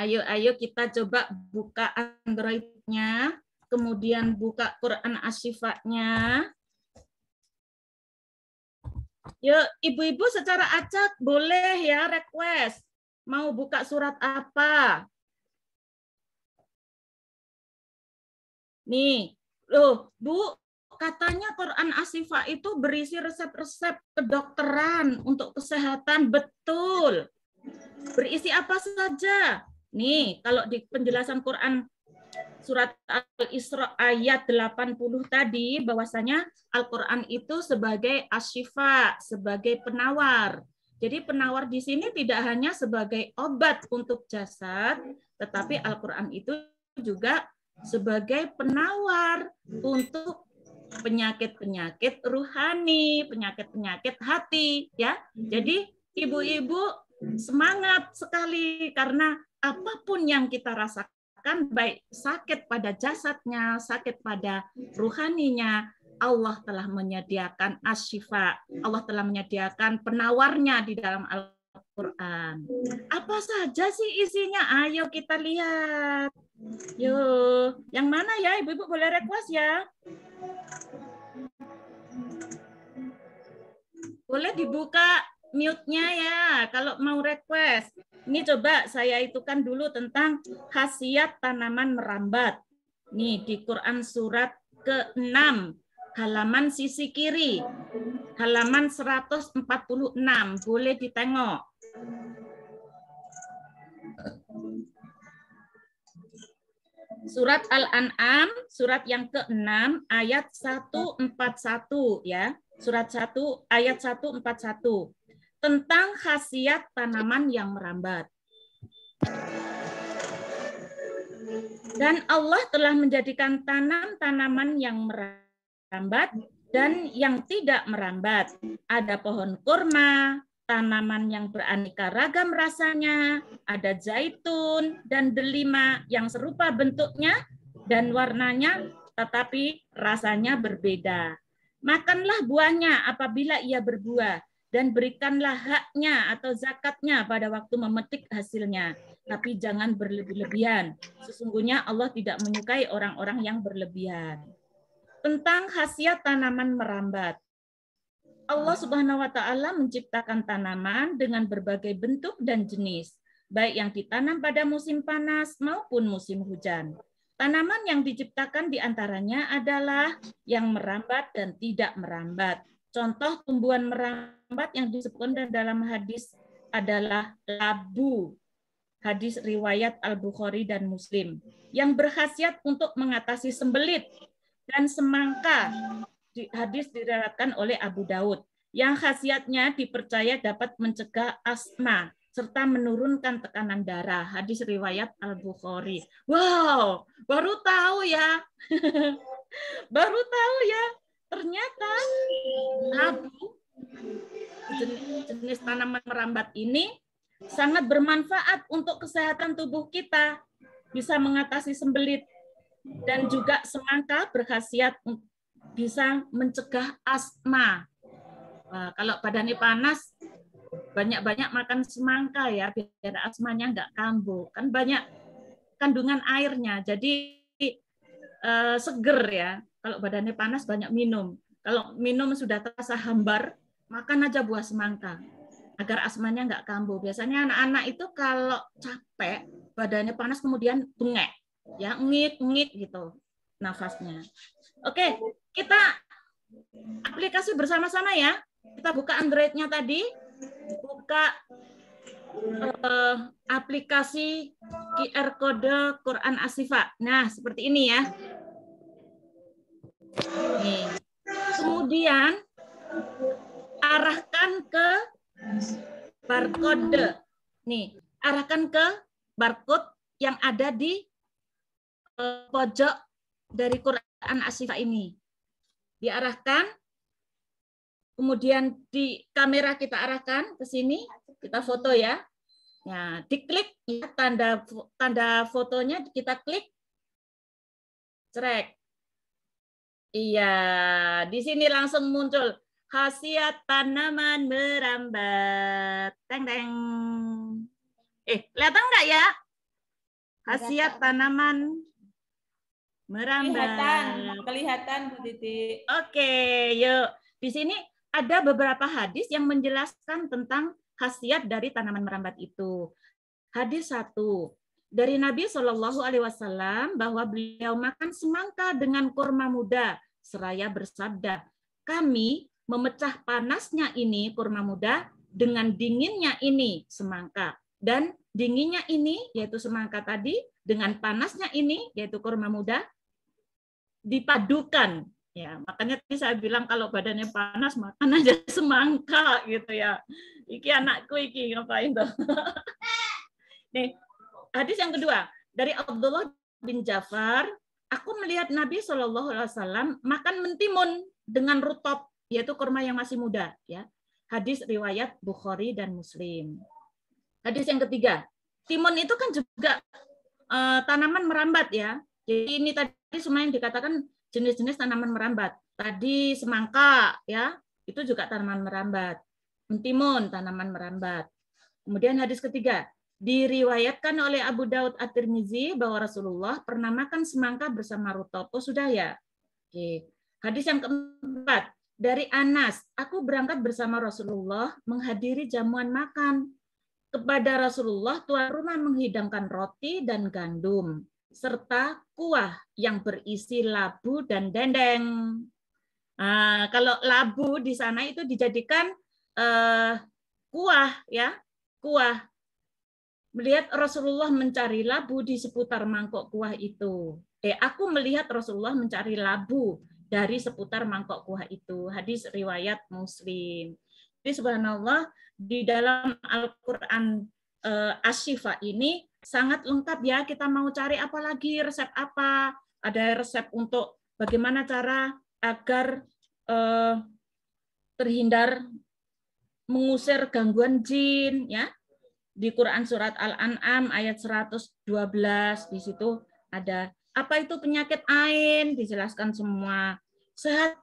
Ayo ayo kita coba buka androidnya kemudian buka Quran asifatnya ya ibu-ibu secara acak boleh ya request mau buka surat apa. Nih, loh, Bu, katanya Quran Asifa itu berisi resep-resep kedokteran untuk kesehatan, betul. Berisi apa saja? Nih, kalau di penjelasan Quran surat Al-Isra ayat 80 tadi bahwasanya Al-Qur'an itu sebagai asyifa, sebagai penawar. Jadi penawar di sini tidak hanya sebagai obat untuk jasad, tetapi Al-Qur'an itu juga sebagai penawar untuk penyakit-penyakit ruhani, penyakit-penyakit hati ya. Jadi ibu-ibu semangat sekali karena apapun yang kita rasakan bahkan baik sakit pada jasadnya, sakit pada ruhaninya, Allah telah menyediakan asyifa, Allah telah menyediakan penawarnya di dalam Al-Quran. Apa saja sih isinya? Ayo kita lihat. Yuk, yang mana ya? Ibu-ibu boleh request ya? Boleh dibuka mute-nya ya kalau mau request. Ini coba saya itukan dulu tentang khasiat tanaman merambat. Nih di Quran surat ke-6 halaman sisi kiri. Halaman 146 boleh ditengok. Surat Al-An'am, surat yang ke-6 ayat 141 ya. Surat 1 ayat 141 tentang khasiat tanaman yang merambat. Dan Allah telah menjadikan tanam-tanaman yang merambat dan yang tidak merambat. Ada pohon kurma, tanaman yang beraneka ragam rasanya, ada zaitun dan delima yang serupa bentuknya dan warnanya tetapi rasanya berbeda. Makanlah buahnya apabila ia berbuah dan berikanlah haknya atau zakatnya pada waktu memetik hasilnya. Tapi jangan berlebih-lebihan. Sesungguhnya Allah tidak menyukai orang-orang yang berlebihan. Tentang khasiat tanaman merambat. Allah Subhanahu wa taala menciptakan tanaman dengan berbagai bentuk dan jenis, baik yang ditanam pada musim panas maupun musim hujan. Tanaman yang diciptakan diantaranya adalah yang merambat dan tidak merambat. Contoh tumbuhan merambat tempat yang disebutkan dalam hadis adalah labu hadis riwayat Al-Bukhari dan Muslim yang berkhasiat untuk mengatasi sembelit dan semangka di, hadis diriwayatkan oleh Abu Daud yang khasiatnya dipercaya dapat mencegah asma serta menurunkan tekanan darah hadis riwayat Al-Bukhari wow baru tahu ya baru tahu ya ternyata labu jenis, tanaman merambat ini sangat bermanfaat untuk kesehatan tubuh kita, bisa mengatasi sembelit dan juga semangka berkhasiat bisa mencegah asma. Nah, kalau badannya panas, banyak-banyak makan semangka ya biar asmanya nggak kambuh. Kan banyak kandungan airnya, jadi eh, seger ya. Kalau badannya panas banyak minum. Kalau minum sudah terasa hambar, makan aja buah semangka agar asmanya nggak kambuh. Biasanya anak-anak itu kalau capek, badannya panas kemudian bengek, ya ngit-ngit gitu nafasnya. Oke, kita aplikasi bersama-sama ya. Kita buka Android-nya tadi, buka eh, aplikasi QR kode Quran Asifa. Nah, seperti ini ya. Nih. Kemudian arahkan ke barcode. Nih, arahkan ke barcode yang ada di eh, pojok dari Quran Asifa ini. Diarahkan, kemudian di kamera kita arahkan ke sini, kita foto ya. ya diklik ya, tanda tanda fotonya kita klik. Cerek. Iya, di sini langsung muncul khasiat tanaman merambat. Teng teng. Eh, kelihatan enggak ya? Khasiat tanaman merambat. Kelihatan, kelihatan Bu Titi. Oke, yuk. Di sini ada beberapa hadis yang menjelaskan tentang khasiat dari tanaman merambat itu. Hadis satu dari Nabi Shallallahu Alaihi Wasallam bahwa beliau makan semangka dengan kurma muda seraya bersabda, kami memecah panasnya ini kurma muda dengan dinginnya ini semangka dan dinginnya ini yaitu semangka tadi dengan panasnya ini yaitu kurma muda dipadukan ya makanya tadi saya bilang kalau badannya panas makan aja semangka gitu ya iki anakku iki ngapain tuh nih hadis yang kedua dari Abdullah bin Jafar aku melihat Nabi saw makan mentimun dengan rutop yaitu kurma yang masih muda ya. Hadis riwayat Bukhari dan Muslim. Hadis yang ketiga, timun itu kan juga e, tanaman merambat ya. Jadi ini tadi semua yang dikatakan jenis-jenis tanaman merambat. Tadi semangka ya, itu juga tanaman merambat. Timun tanaman merambat. Kemudian hadis ketiga, diriwayatkan oleh Abu Daud At-Tirmizi bahwa Rasulullah pernah makan semangka bersama Oh, sudah ya. Oke. Hadis yang keempat, dari Anas, aku berangkat bersama Rasulullah menghadiri jamuan makan. Kepada Rasulullah, tuan rumah menghidangkan roti dan gandum, serta kuah yang berisi labu dan dendeng. Nah, kalau labu di sana itu dijadikan eh, kuah, ya kuah. Melihat Rasulullah mencari labu di seputar mangkok kuah itu. Eh, aku melihat Rasulullah mencari labu dari seputar mangkok kuah itu. Hadis riwayat Muslim. Jadi subhanallah di dalam Al-Qur'an uh, eh, Asyifa ini sangat lengkap ya. Kita mau cari apa lagi, resep apa? Ada resep untuk bagaimana cara agar uh, terhindar mengusir gangguan jin ya. Di Quran surat Al-An'am ayat 112 di situ ada apa itu penyakit ain dijelaskan semua sehat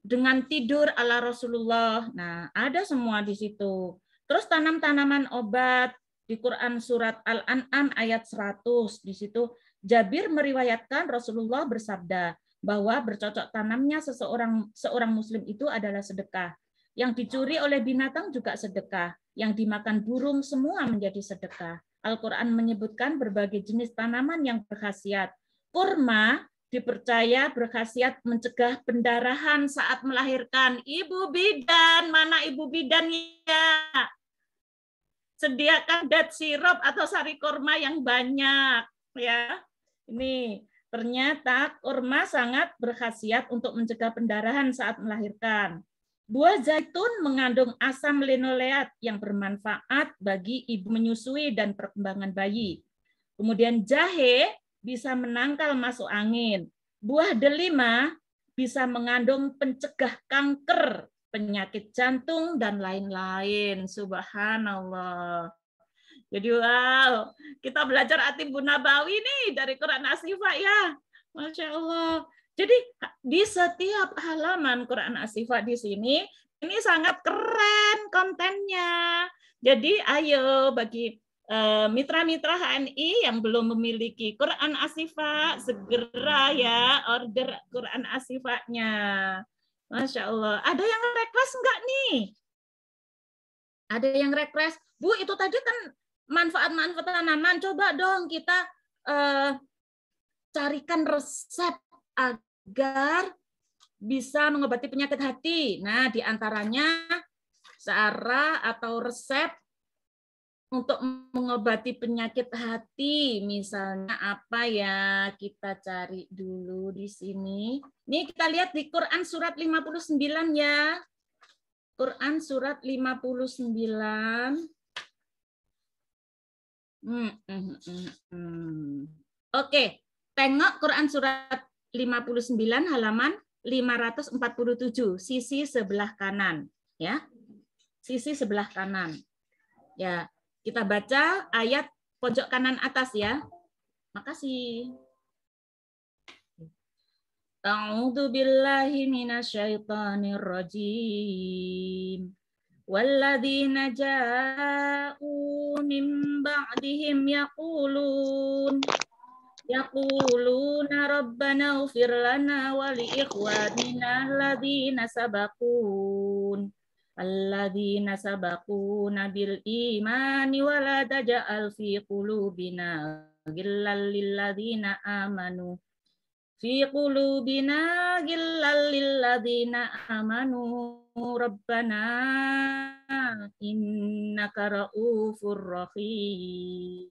dengan tidur ala Rasulullah nah ada semua di situ terus tanam-tanaman obat di Quran surat Al-An'am ayat 100 di situ Jabir meriwayatkan Rasulullah bersabda bahwa bercocok tanamnya seseorang seorang muslim itu adalah sedekah yang dicuri oleh binatang juga sedekah, yang dimakan burung semua menjadi sedekah. Al-Quran menyebutkan berbagai jenis tanaman yang berkhasiat, Kurma dipercaya berkhasiat mencegah pendarahan saat melahirkan. Ibu bidan, mana ibu bidannya? Sediakan dead sirup atau sari kurma yang banyak ya. Ini ternyata kurma sangat berkhasiat untuk mencegah pendarahan saat melahirkan. Buah zaitun mengandung asam linoleat yang bermanfaat bagi ibu menyusui dan perkembangan bayi. Kemudian jahe bisa menangkal masuk angin. Buah delima bisa mengandung pencegah kanker, penyakit jantung, dan lain-lain. Subhanallah. Jadi wow, kita belajar Atibun Nabawi nih dari Quran Asifa ya. Masya Allah. Jadi di setiap halaman Quran Asifa di sini, ini sangat keren kontennya. Jadi ayo bagi Eh, mitra-mitra HNI yang belum memiliki Quran Asifa segera ya order Quran Asifanya. Masya Allah. Ada yang request enggak nih? Ada yang request? Bu, itu tadi kan manfaat-manfaat tanaman. Coba dong kita eh, carikan resep agar bisa mengobati penyakit hati. Nah, diantaranya cara atau resep untuk mengobati penyakit hati misalnya apa ya kita cari dulu di sini. Ini kita lihat di Quran surat 59 ya. Quran surat 59. Hmm, sembilan. Hmm, hmm, hmm. Oke, tengok Quran surat 59 halaman 547 sisi sebelah kanan ya. Sisi sebelah kanan. Ya, kita baca ayat pojok kanan atas ya. Makasih. A'udzu billahi minasyaitonir rajim. Walladzina ja'u min ba'dihim yaqulun yaquluna rabbana ufir lana wa li ikhwanina alladzina sabaqun alladzina sabaquna bil imani wa la taj'al fi qulubina ghillan lil amanu fi qulubina ghillan lil amanu rabbana innaka raufur rahim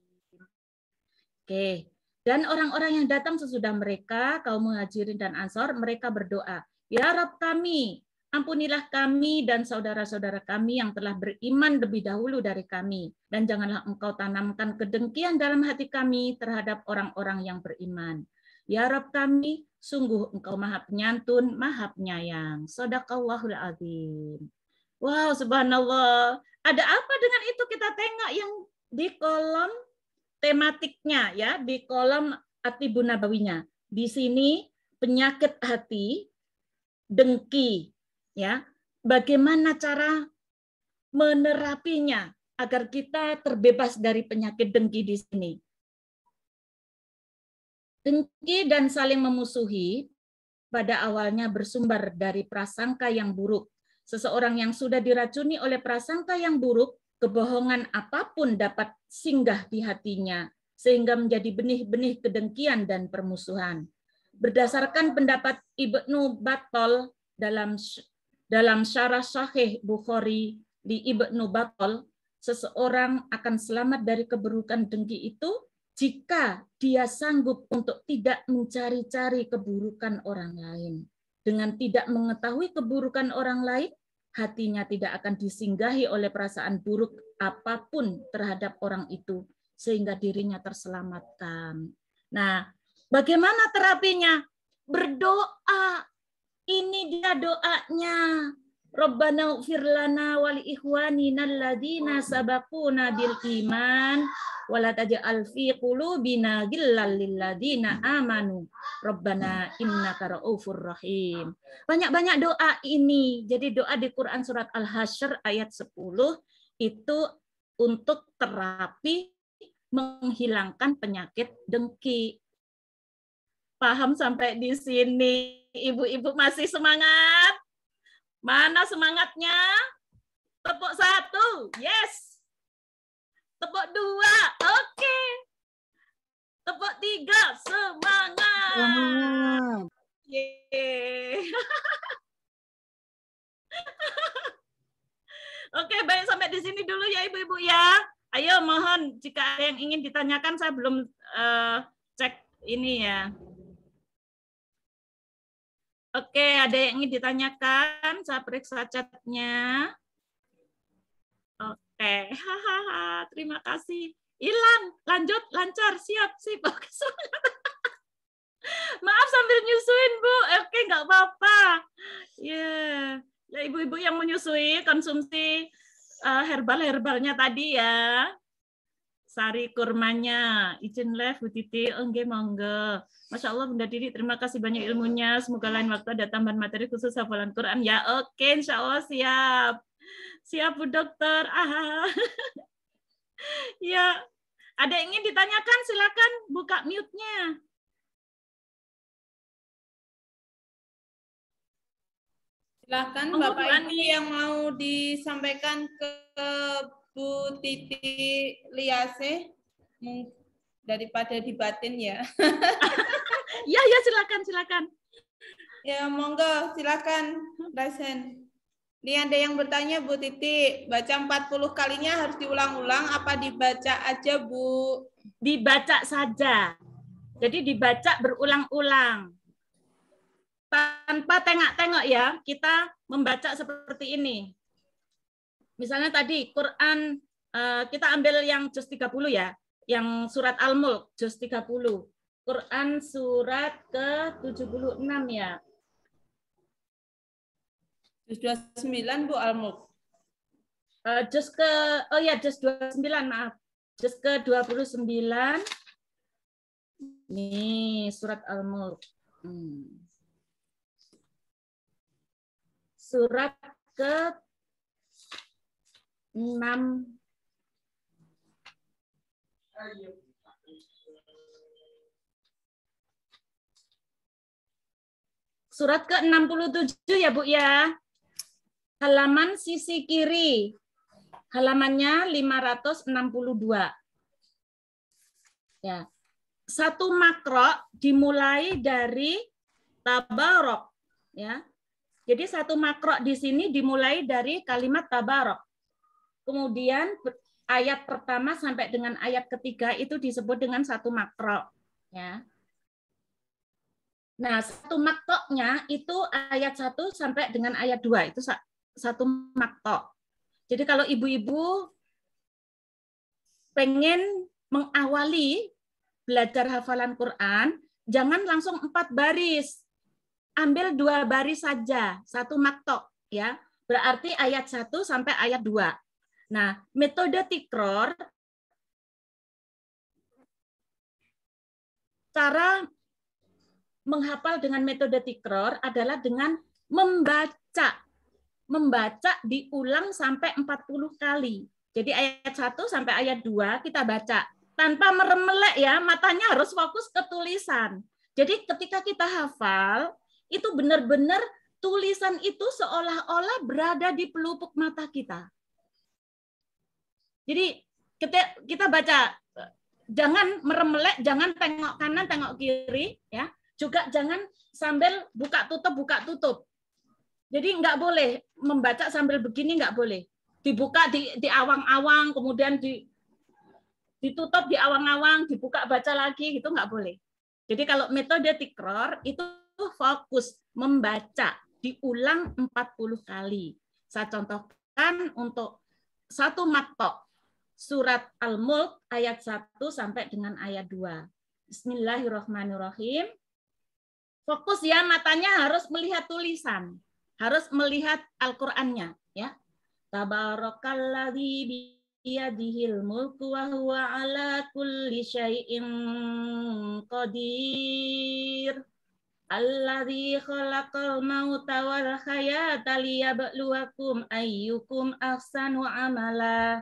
Oke, dan orang-orang yang datang sesudah mereka, kaum muhajirin dan ansor, mereka berdoa, Ya Rob kami, Ampunilah kami dan saudara-saudara kami yang telah beriman lebih dahulu dari kami, dan janganlah engkau tanamkan kedengkian dalam hati kami terhadap orang-orang yang beriman. Ya Rabb kami, sungguh engkau maha penyantun, maha penyayang. Sadaqallahul azim. Wow, subhanallah. Ada apa dengan itu kita tengok yang di kolom tematiknya ya, di kolom atibun nabawinya. Di sini penyakit hati, dengki, ya bagaimana cara menerapinya agar kita terbebas dari penyakit dengki di sini dengki dan saling memusuhi pada awalnya bersumber dari prasangka yang buruk seseorang yang sudah diracuni oleh prasangka yang buruk kebohongan apapun dapat singgah di hatinya sehingga menjadi benih-benih kedengkian dan permusuhan berdasarkan pendapat Ibnu Battal dalam dalam syarah sahih Bukhari di Ibnu Batol, seseorang akan selamat dari keburukan dengki itu jika dia sanggup untuk tidak mencari-cari keburukan orang lain. Dengan tidak mengetahui keburukan orang lain, hatinya tidak akan disinggahi oleh perasaan buruk apapun terhadap orang itu, sehingga dirinya terselamatkan. Nah, bagaimana terapinya? Berdoa ini dia doanya. Rabbana ufir lana wali ikhwanina alladina sabakuna bil iman wala taj'al fi qulubina ghillan amanu rabbana innaka raufur rahim banyak-banyak doa ini jadi doa di Quran surat Al-Hasyr ayat 10 itu untuk terapi menghilangkan penyakit dengki paham sampai di sini. Ibu-ibu masih semangat? Mana semangatnya? Tepuk satu, yes. Tepuk dua, oke. Okay. Tepuk tiga, semangat. Semangat. Yeah. Oke, okay, baik sampai di sini dulu ya Ibu-ibu ya. Ayo mohon jika ada yang ingin ditanyakan saya belum uh, cek ini ya. Oke, ada yang ingin ditanyakan? Saya periksa chatnya. Oke, hahaha, terima kasih. Hilang, lanjut, lancar, siap, sih. Oke, Maaf sambil nyusuin, Bu. Eh, oke, nggak apa-apa. Ya, yeah. ibu-ibu yang menyusui konsumsi eh, herbal-herbalnya tadi ya sari kurmanya. Izinlah Bu Titi, enggak monggo. Masya Allah Bunda Didi, terima kasih banyak ilmunya. Semoga lain waktu ada tambahan materi khusus hafalan Quran. Ya oke, okay, insya Allah siap. Siap Bu Dokter. Ah. ya, ada yang ingin ditanyakan silakan buka mute-nya. Silakan Bapak Ibu yang mau disampaikan ke Bu Titi Liase hmm, daripada di batin ya. ya ya silakan silakan. Ya monggo silakan dosen. Ini ada yang bertanya Bu Titi, baca 40 kalinya harus diulang-ulang apa dibaca aja Bu? Dibaca saja. Jadi dibaca berulang-ulang. Tanpa tengok-tengok ya, kita membaca seperti ini misalnya tadi Quran eh, kita ambil yang juz 30 ya, yang surat Al-Mulk juz 30. Quran surat ke-76 ya. Juz 29 Bu Al-Mulk. Uh, juz ke oh ya juz 29 maaf. Juz ke-29 nih surat Al-Mulk. Hmm. Surat ke 6 Surat ke-67 ya Bu ya. Halaman sisi kiri. Halamannya 562. Ya. Satu makro dimulai dari tabarok ya. Jadi satu makro di sini dimulai dari kalimat tabarok. Kemudian ayat pertama sampai dengan ayat ketiga itu disebut dengan satu makro. Ya. Nah, satu maktoknya itu ayat 1 sampai dengan ayat 2, itu satu maktok. Jadi kalau ibu-ibu pengen mengawali belajar hafalan Quran, jangan langsung empat baris. Ambil dua baris saja, satu maktok. ya. Berarti ayat 1 sampai ayat 2. Nah, metode tikror cara menghafal dengan metode tikror adalah dengan membaca. Membaca diulang sampai 40 kali. Jadi ayat 1 sampai ayat 2 kita baca. Tanpa meremelek ya, matanya harus fokus ke tulisan. Jadi ketika kita hafal, itu benar-benar tulisan itu seolah-olah berada di pelupuk mata kita. Jadi kita kita baca jangan meremelek, jangan tengok kanan, tengok kiri, ya. Juga jangan sambil buka tutup, buka tutup. Jadi nggak boleh membaca sambil begini nggak boleh. Dibuka di, di awang-awang, kemudian di, ditutup di awang-awang, dibuka baca lagi, itu nggak boleh. Jadi kalau metode tikror itu fokus membaca diulang 40 kali. Saya contohkan untuk satu matok surat Al-Mulk ayat 1 sampai dengan ayat 2. Bismillahirrahmanirrahim. Fokus ya matanya harus melihat tulisan, harus melihat Al-Qur'annya ya. Tabarakalladzi biyadihil mulku wa huwa ala kulli syai'in qadir. Alladhi khalaqal mauta wal hayata liyabluwakum ayyukum ahsanu amala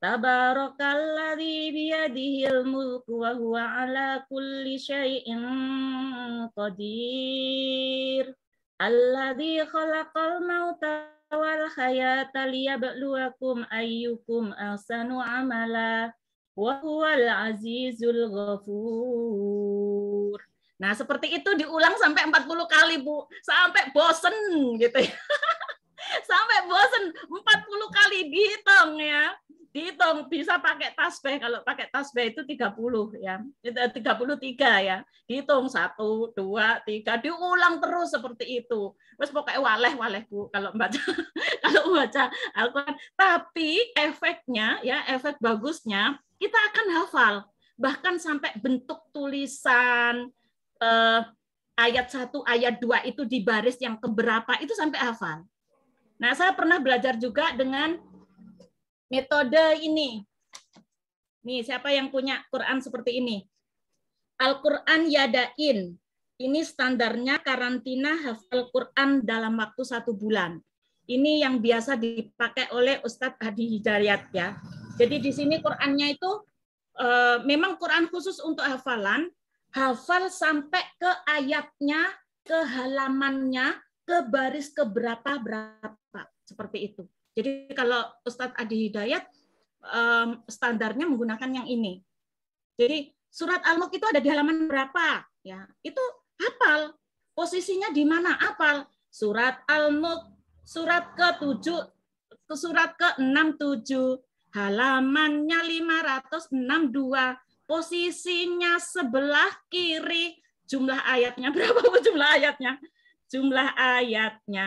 Tabarakalladzi biyadihil mulku wa huwa ala kulli syai'in qadir. Alladzi khalaqal mauta wal hayata liyabluwakum ayyukum ahsanu amala wa huwal azizul ghafur. Nah, seperti itu diulang sampai 40 kali, Bu. Sampai bosen gitu ya. sampai bosen 40 kali dihitung ya dihitung bisa pakai tasbih kalau pakai tasbih itu 30 ya 33 ya dihitung satu dua tiga diulang terus seperti itu terus pokoknya waleh waleh bu kalau baca kalau baca Al-Quran tapi efeknya ya efek bagusnya kita akan hafal bahkan sampai bentuk tulisan eh, ayat satu ayat dua itu di baris yang keberapa itu sampai hafal nah saya pernah belajar juga dengan metode ini. Nih, siapa yang punya Quran seperti ini? Al-Quran Yadain. Ini standarnya karantina hafal Quran dalam waktu satu bulan. Ini yang biasa dipakai oleh Ustadz Hadi Hidayat ya. Jadi di sini Qurannya itu e, memang Quran khusus untuk hafalan, hafal sampai ke ayatnya, ke halamannya, ke baris keberapa berapa seperti itu. Jadi kalau Ustadz Adi Hidayat um, standarnya menggunakan yang ini. Jadi surat Al-Mulk itu ada di halaman berapa? Ya, itu hafal. Posisinya di mana? Hafal. Surat Al-Mulk surat ke-7 surat ke-67 halamannya 562 posisinya sebelah kiri jumlah ayatnya berapa jumlah ayatnya jumlah ayatnya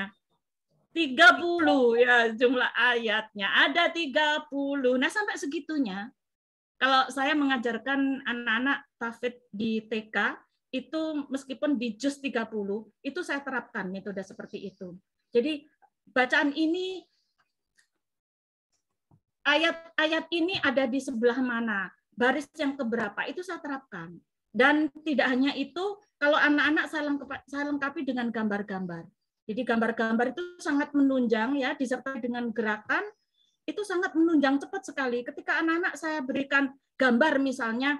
30 ya jumlah ayatnya. Ada 30. Nah, sampai segitunya. Kalau saya mengajarkan anak-anak tafid di TK, itu meskipun di juz 30, itu saya terapkan metode seperti itu. Jadi bacaan ini ayat-ayat ini ada di sebelah mana, baris yang keberapa, itu saya terapkan. Dan tidak hanya itu, kalau anak-anak saya, saya lengkapi dengan gambar-gambar. Jadi gambar-gambar itu sangat menunjang ya, disertai dengan gerakan itu sangat menunjang cepat sekali. Ketika anak-anak saya berikan gambar misalnya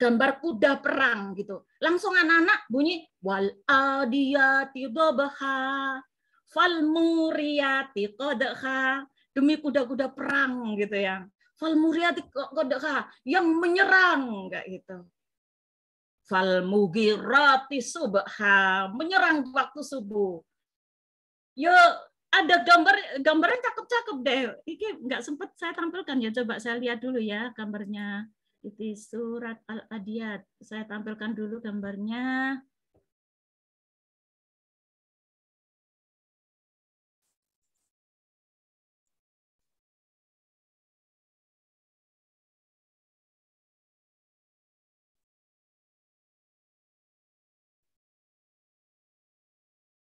gambar kuda perang gitu, langsung anak-anak bunyi wal adiyati dobaha fal muriyati qadha demi kuda-kuda perang gitu ya. Fal muriyati yang menyerang kayak gitu fal mugirati subha menyerang waktu subuh yo ada gambar gambarnya cakep-cakep deh. Ini nggak sempat saya tampilkan ya. Coba saya lihat dulu ya gambarnya. Itu surat Al-Adiyat. Saya tampilkan dulu gambarnya.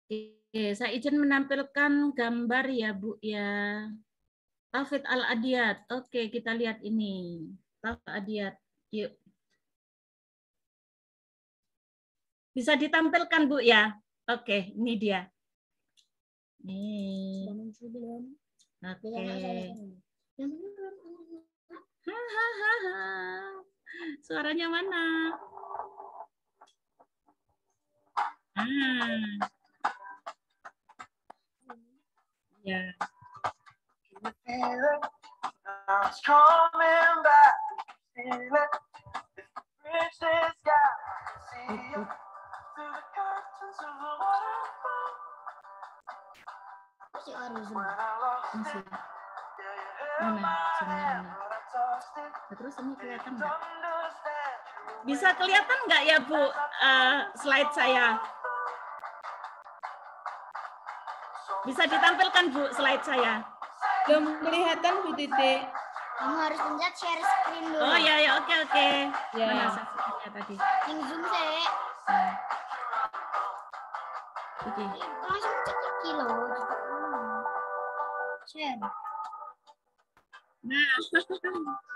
Oke, saya izin menampilkan gambar ya Bu ya. Taufid Al-Adiyat. Oke, kita lihat ini. Taufid Adiyat. Yuk. Bisa ditampilkan Bu ya? Oke, ini dia. Nih. Oke. Hahaha. Suaranya mana? Ah. Iya. Nah, terus ini kelihatan nggak? Bisa kelihatan nggak ya Bu uh, slide saya? Bisa ditampilkan Bu slide saya. Belum kelihatan Bu titi? Kamu harus pencet share screen dulu. Oh iya ya oke okay, oke. Okay. Ya. Mana tadi? Yang zoom saya. Nah. Hmm. Oke. Okay. Langsung cek iki loh. Share. Nah.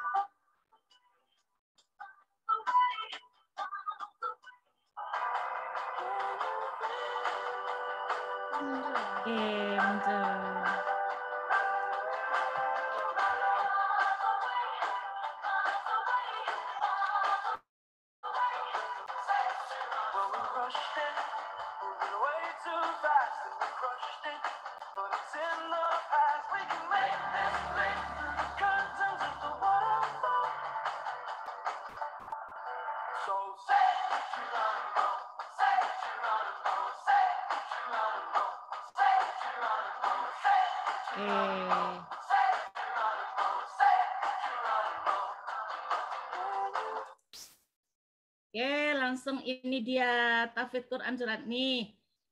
langsung ini dia tafid Quran surat nih.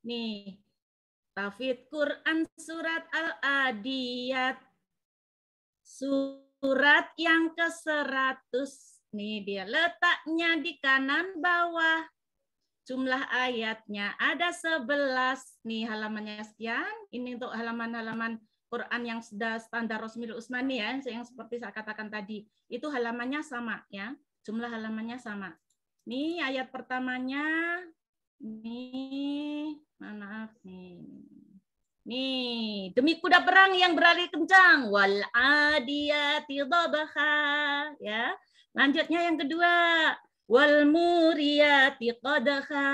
Nih. Tafid Quran surat Al-Adiyat. Surat yang ke seratus Nih dia letaknya di kanan bawah. Jumlah ayatnya ada sebelas Nih halamannya sekian. Ini untuk halaman-halaman Quran yang sudah standar Rosmil Usmani ya, yang seperti saya katakan tadi. Itu halamannya sama ya. Jumlah halamannya sama. Nih ayat pertamanya. Nih, mana nih. Nih, demi kuda perang yang berlari kencang. Wal adiyati dhabaha, ya. Lanjutnya yang kedua, wal muriyati qadaha.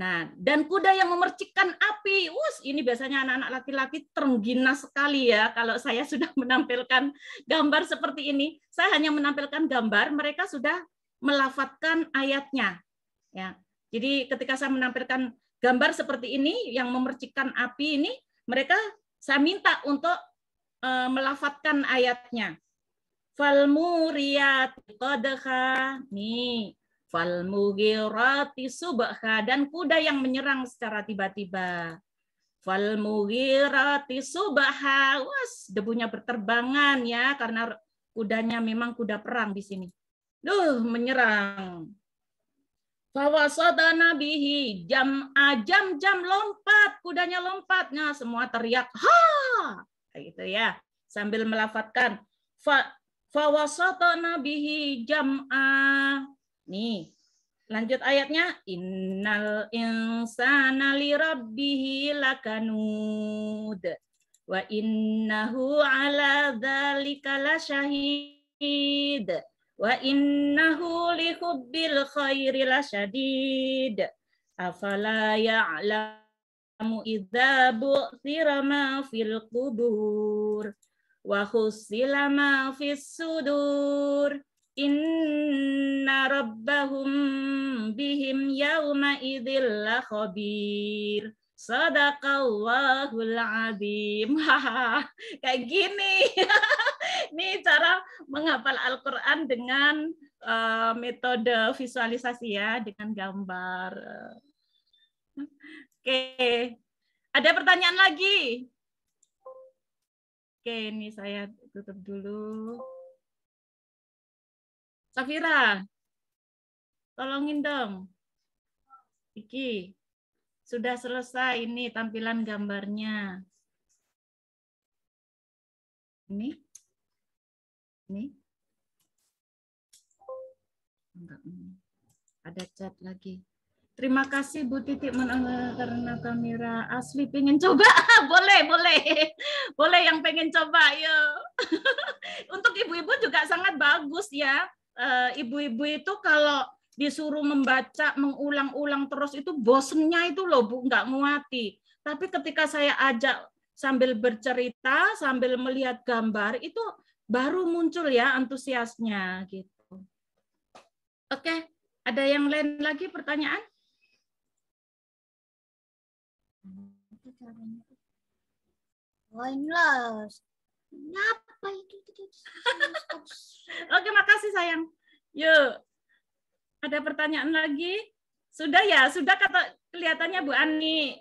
Nah, dan kuda yang memercikkan api. Us, ini biasanya anak-anak laki-laki terengginas sekali ya kalau saya sudah menampilkan gambar seperti ini. Saya hanya menampilkan gambar, mereka sudah melafatkan ayatnya. Ya. Jadi ketika saya menampilkan gambar seperti ini yang memercikan api ini, mereka saya minta untuk uh, melafatkan ayatnya. Falmuriyat qadha nih falmugirati subha dan kuda yang menyerang secara tiba-tiba. Falmugirati subha, was debunya berterbangan ya karena kudanya memang kuda perang di sini duh menyerang. Fawasodana nabihi jam ajam jam lompat, kudanya lompatnya semua teriak ha, gitu ya, sambil melafatkan fa fawasodana nabihi jam a. Nih, lanjut ayatnya innal insana li rabbihi lakanud wa innahu ala dzalika lasyahid Wa innahu li hubbil khairi lasyadid. Afala ya'lamu idza bu'thira ma fil qubur wa husila ma fis sudur. Inna rabbahum bihim yawma idzil khabir. Sadaqallahul azim. Kayak gini. Ini cara menghafal Al-Quran dengan uh, metode visualisasi ya, dengan gambar. Oke, okay. ada pertanyaan lagi? Oke, okay, ini saya tutup dulu. Safira, tolongin dong. Iki, sudah selesai ini tampilan gambarnya. Ini ini enggak ada cat lagi terima kasih Bu Titik karena kamera asli pengen coba boleh boleh boleh yang pengen coba yuk untuk ibu-ibu juga sangat bagus ya eh, ibu-ibu itu kalau disuruh membaca mengulang-ulang terus itu bosennya itu loh bu nggak nguati tapi ketika saya ajak sambil bercerita sambil melihat gambar itu baru muncul ya antusiasnya gitu. Oke, ada yang lain lagi pertanyaan? Oh, lain Kenapa itu? Oke, makasih sayang. Yuk. Ada pertanyaan lagi? Sudah ya, sudah kata kelihatannya Bu Ani.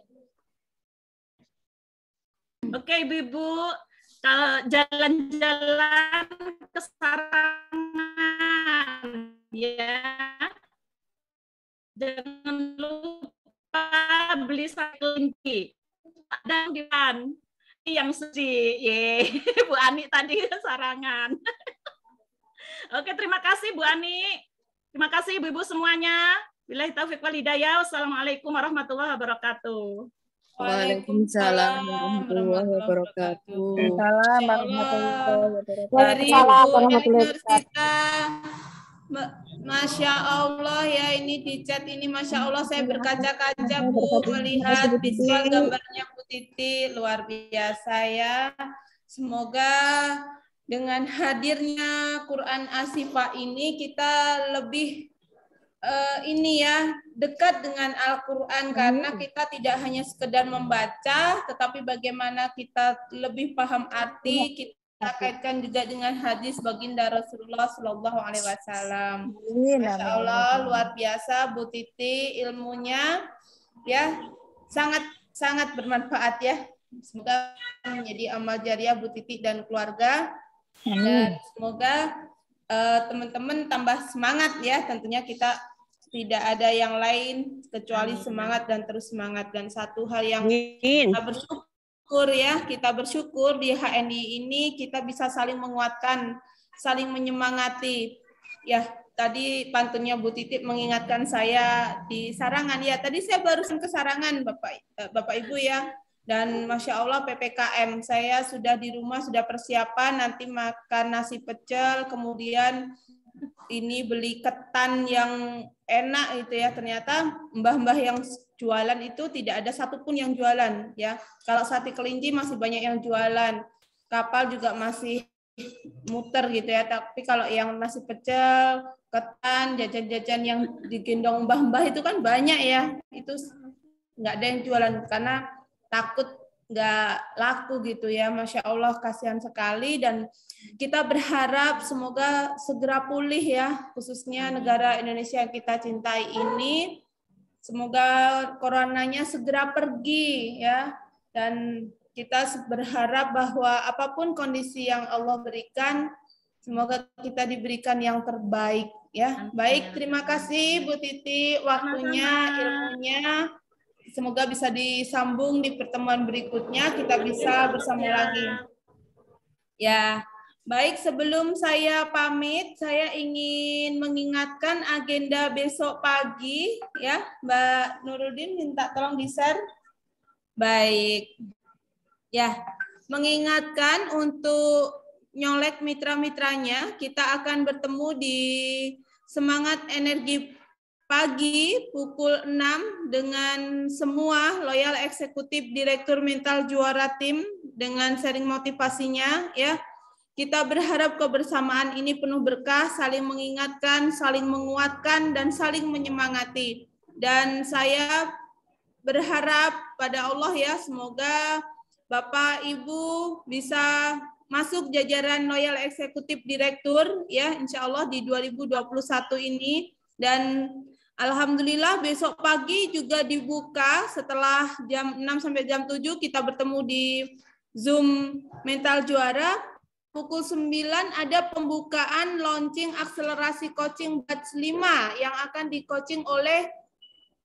Oke, Ibu-ibu, kalau eh, jalan-jalan ke Sarangan ya jangan lupa beli kelinci dan depan yang suci, ye Bu Ani tadi sarangan oke terima kasih Bu Ani terima kasih ibu-ibu semuanya Bila taufik wal Wassalamualaikum warahmatullahi wabarakatuh. Waalaikumsalam warahmatullahi wabarakatuh. Waalaikumsalam warahmatullahi wabarakatuh. Dari Bu Nur Sita, Masya Allah ya ini di chat ini Masya Allah saya berkaca-kaca Bu melihat visual gambarnya Bu Titi luar biasa ya. Semoga dengan hadirnya Quran Asifa ini kita lebih uh, ini ya dekat dengan Al-Qur'an hmm. karena kita tidak hanya sekedar membaca tetapi bagaimana kita lebih paham arti ya. kita kaitkan juga dengan hadis baginda Rasulullah Shallallahu Alaihi Wasallam. Insya Allah luar biasa Bu Titi ilmunya ya sangat sangat bermanfaat ya. Semoga menjadi amal jariah Bu Titi dan keluarga. Dan semoga Eh, teman-teman tambah semangat ya. Tentunya kita tidak ada yang lain kecuali semangat dan terus semangat dan satu hal yang kita bersyukur ya kita bersyukur di HNI ini kita bisa saling menguatkan saling menyemangati ya tadi pantunnya Bu Titip mengingatkan saya di Sarangan ya tadi saya barusan ke Sarangan Bapak eh, Bapak Ibu ya dan masya Allah ppkm saya sudah di rumah sudah persiapan nanti makan nasi pecel kemudian ini beli ketan yang enak itu ya ternyata mbah-mbah yang jualan itu tidak ada satupun yang jualan ya kalau sate kelinci masih banyak yang jualan kapal juga masih muter gitu ya tapi kalau yang nasi pecel ketan jajan-jajan yang digendong mbah-mbah itu kan banyak ya itu nggak ada yang jualan karena takut nggak laku gitu ya masya allah kasihan sekali dan kita berharap semoga segera pulih ya khususnya negara Indonesia yang kita cintai ini semoga coronanya segera pergi ya dan kita berharap bahwa apapun kondisi yang Allah berikan semoga kita diberikan yang terbaik ya baik terima kasih Bu Titi waktunya ilmunya Semoga bisa disambung di pertemuan berikutnya. Kita bisa bersama iya. lagi. Ya, baik. Sebelum saya pamit, saya ingin mengingatkan agenda besok pagi. Ya, Mbak Nurudin minta tolong di-share. Baik. Ya, mengingatkan untuk nyolek mitra-mitranya, kita akan bertemu di Semangat Energi pagi pukul 6 dengan semua loyal eksekutif direktur mental juara tim dengan sharing motivasinya ya. Kita berharap kebersamaan ini penuh berkah, saling mengingatkan, saling menguatkan dan saling menyemangati. Dan saya berharap pada Allah ya semoga Bapak Ibu bisa masuk jajaran loyal eksekutif direktur ya insya Allah di 2021 ini dan Alhamdulillah besok pagi juga dibuka setelah jam 6 sampai jam 7 kita bertemu di Zoom Mental Juara. Pukul 9 ada pembukaan launching akselerasi coaching batch 5 yang akan di coaching oleh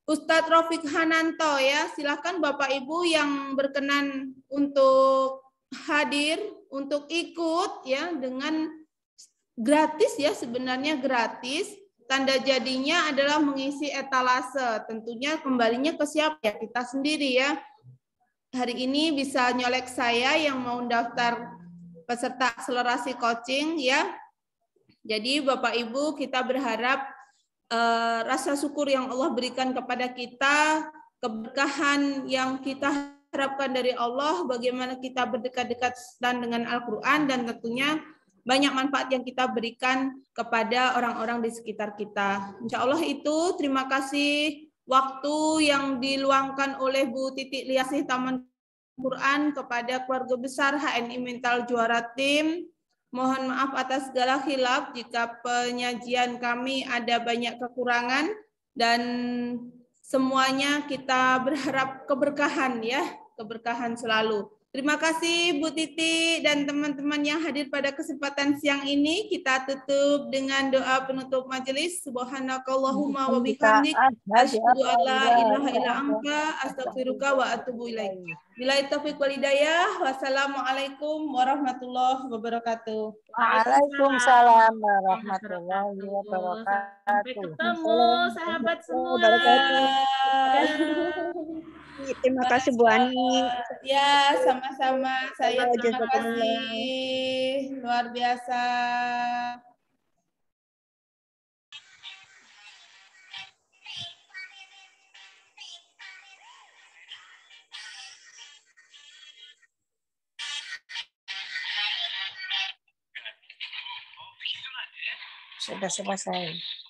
Ustadz Rofiq Hananto ya. Silahkan Bapak Ibu yang berkenan untuk hadir, untuk ikut ya dengan gratis ya sebenarnya gratis Tanda jadinya adalah mengisi etalase. Tentunya kembalinya ke siapa ya? Kita sendiri ya. Hari ini bisa nyolek saya yang mau daftar peserta akselerasi coaching ya. Jadi Bapak Ibu kita berharap eh, rasa syukur yang Allah berikan kepada kita, keberkahan yang kita harapkan dari Allah, bagaimana kita berdekat-dekat dan dengan Al-Quran dan tentunya banyak manfaat yang kita berikan kepada orang-orang di sekitar kita. Insya Allah itu terima kasih waktu yang diluangkan oleh Bu Titik Liasih Taman Quran kepada keluarga besar HNI Mental Juara Tim. Mohon maaf atas segala khilaf jika penyajian kami ada banyak kekurangan dan semuanya kita berharap keberkahan ya, keberkahan selalu. Terima kasih Bu Titi dan teman-teman yang hadir pada kesempatan siang ini. Kita tutup dengan doa penutup majelis. Subhanakallahumma wa bihamdik asyhadu an la ilaha illa anta astaghfiruka wa atubu ilaik. Bila taufik wal hidayah. Wassalamualaikum warahmatullahi wabarakatuh. Waalaikumsalam warahmatullahi wabarakatuh. Sampai ketemu sahabat semua. Iya, terima kasih Bu Ani. Ya, sama-sama. Saya terima kasih. Luar biasa. Sudah selesai.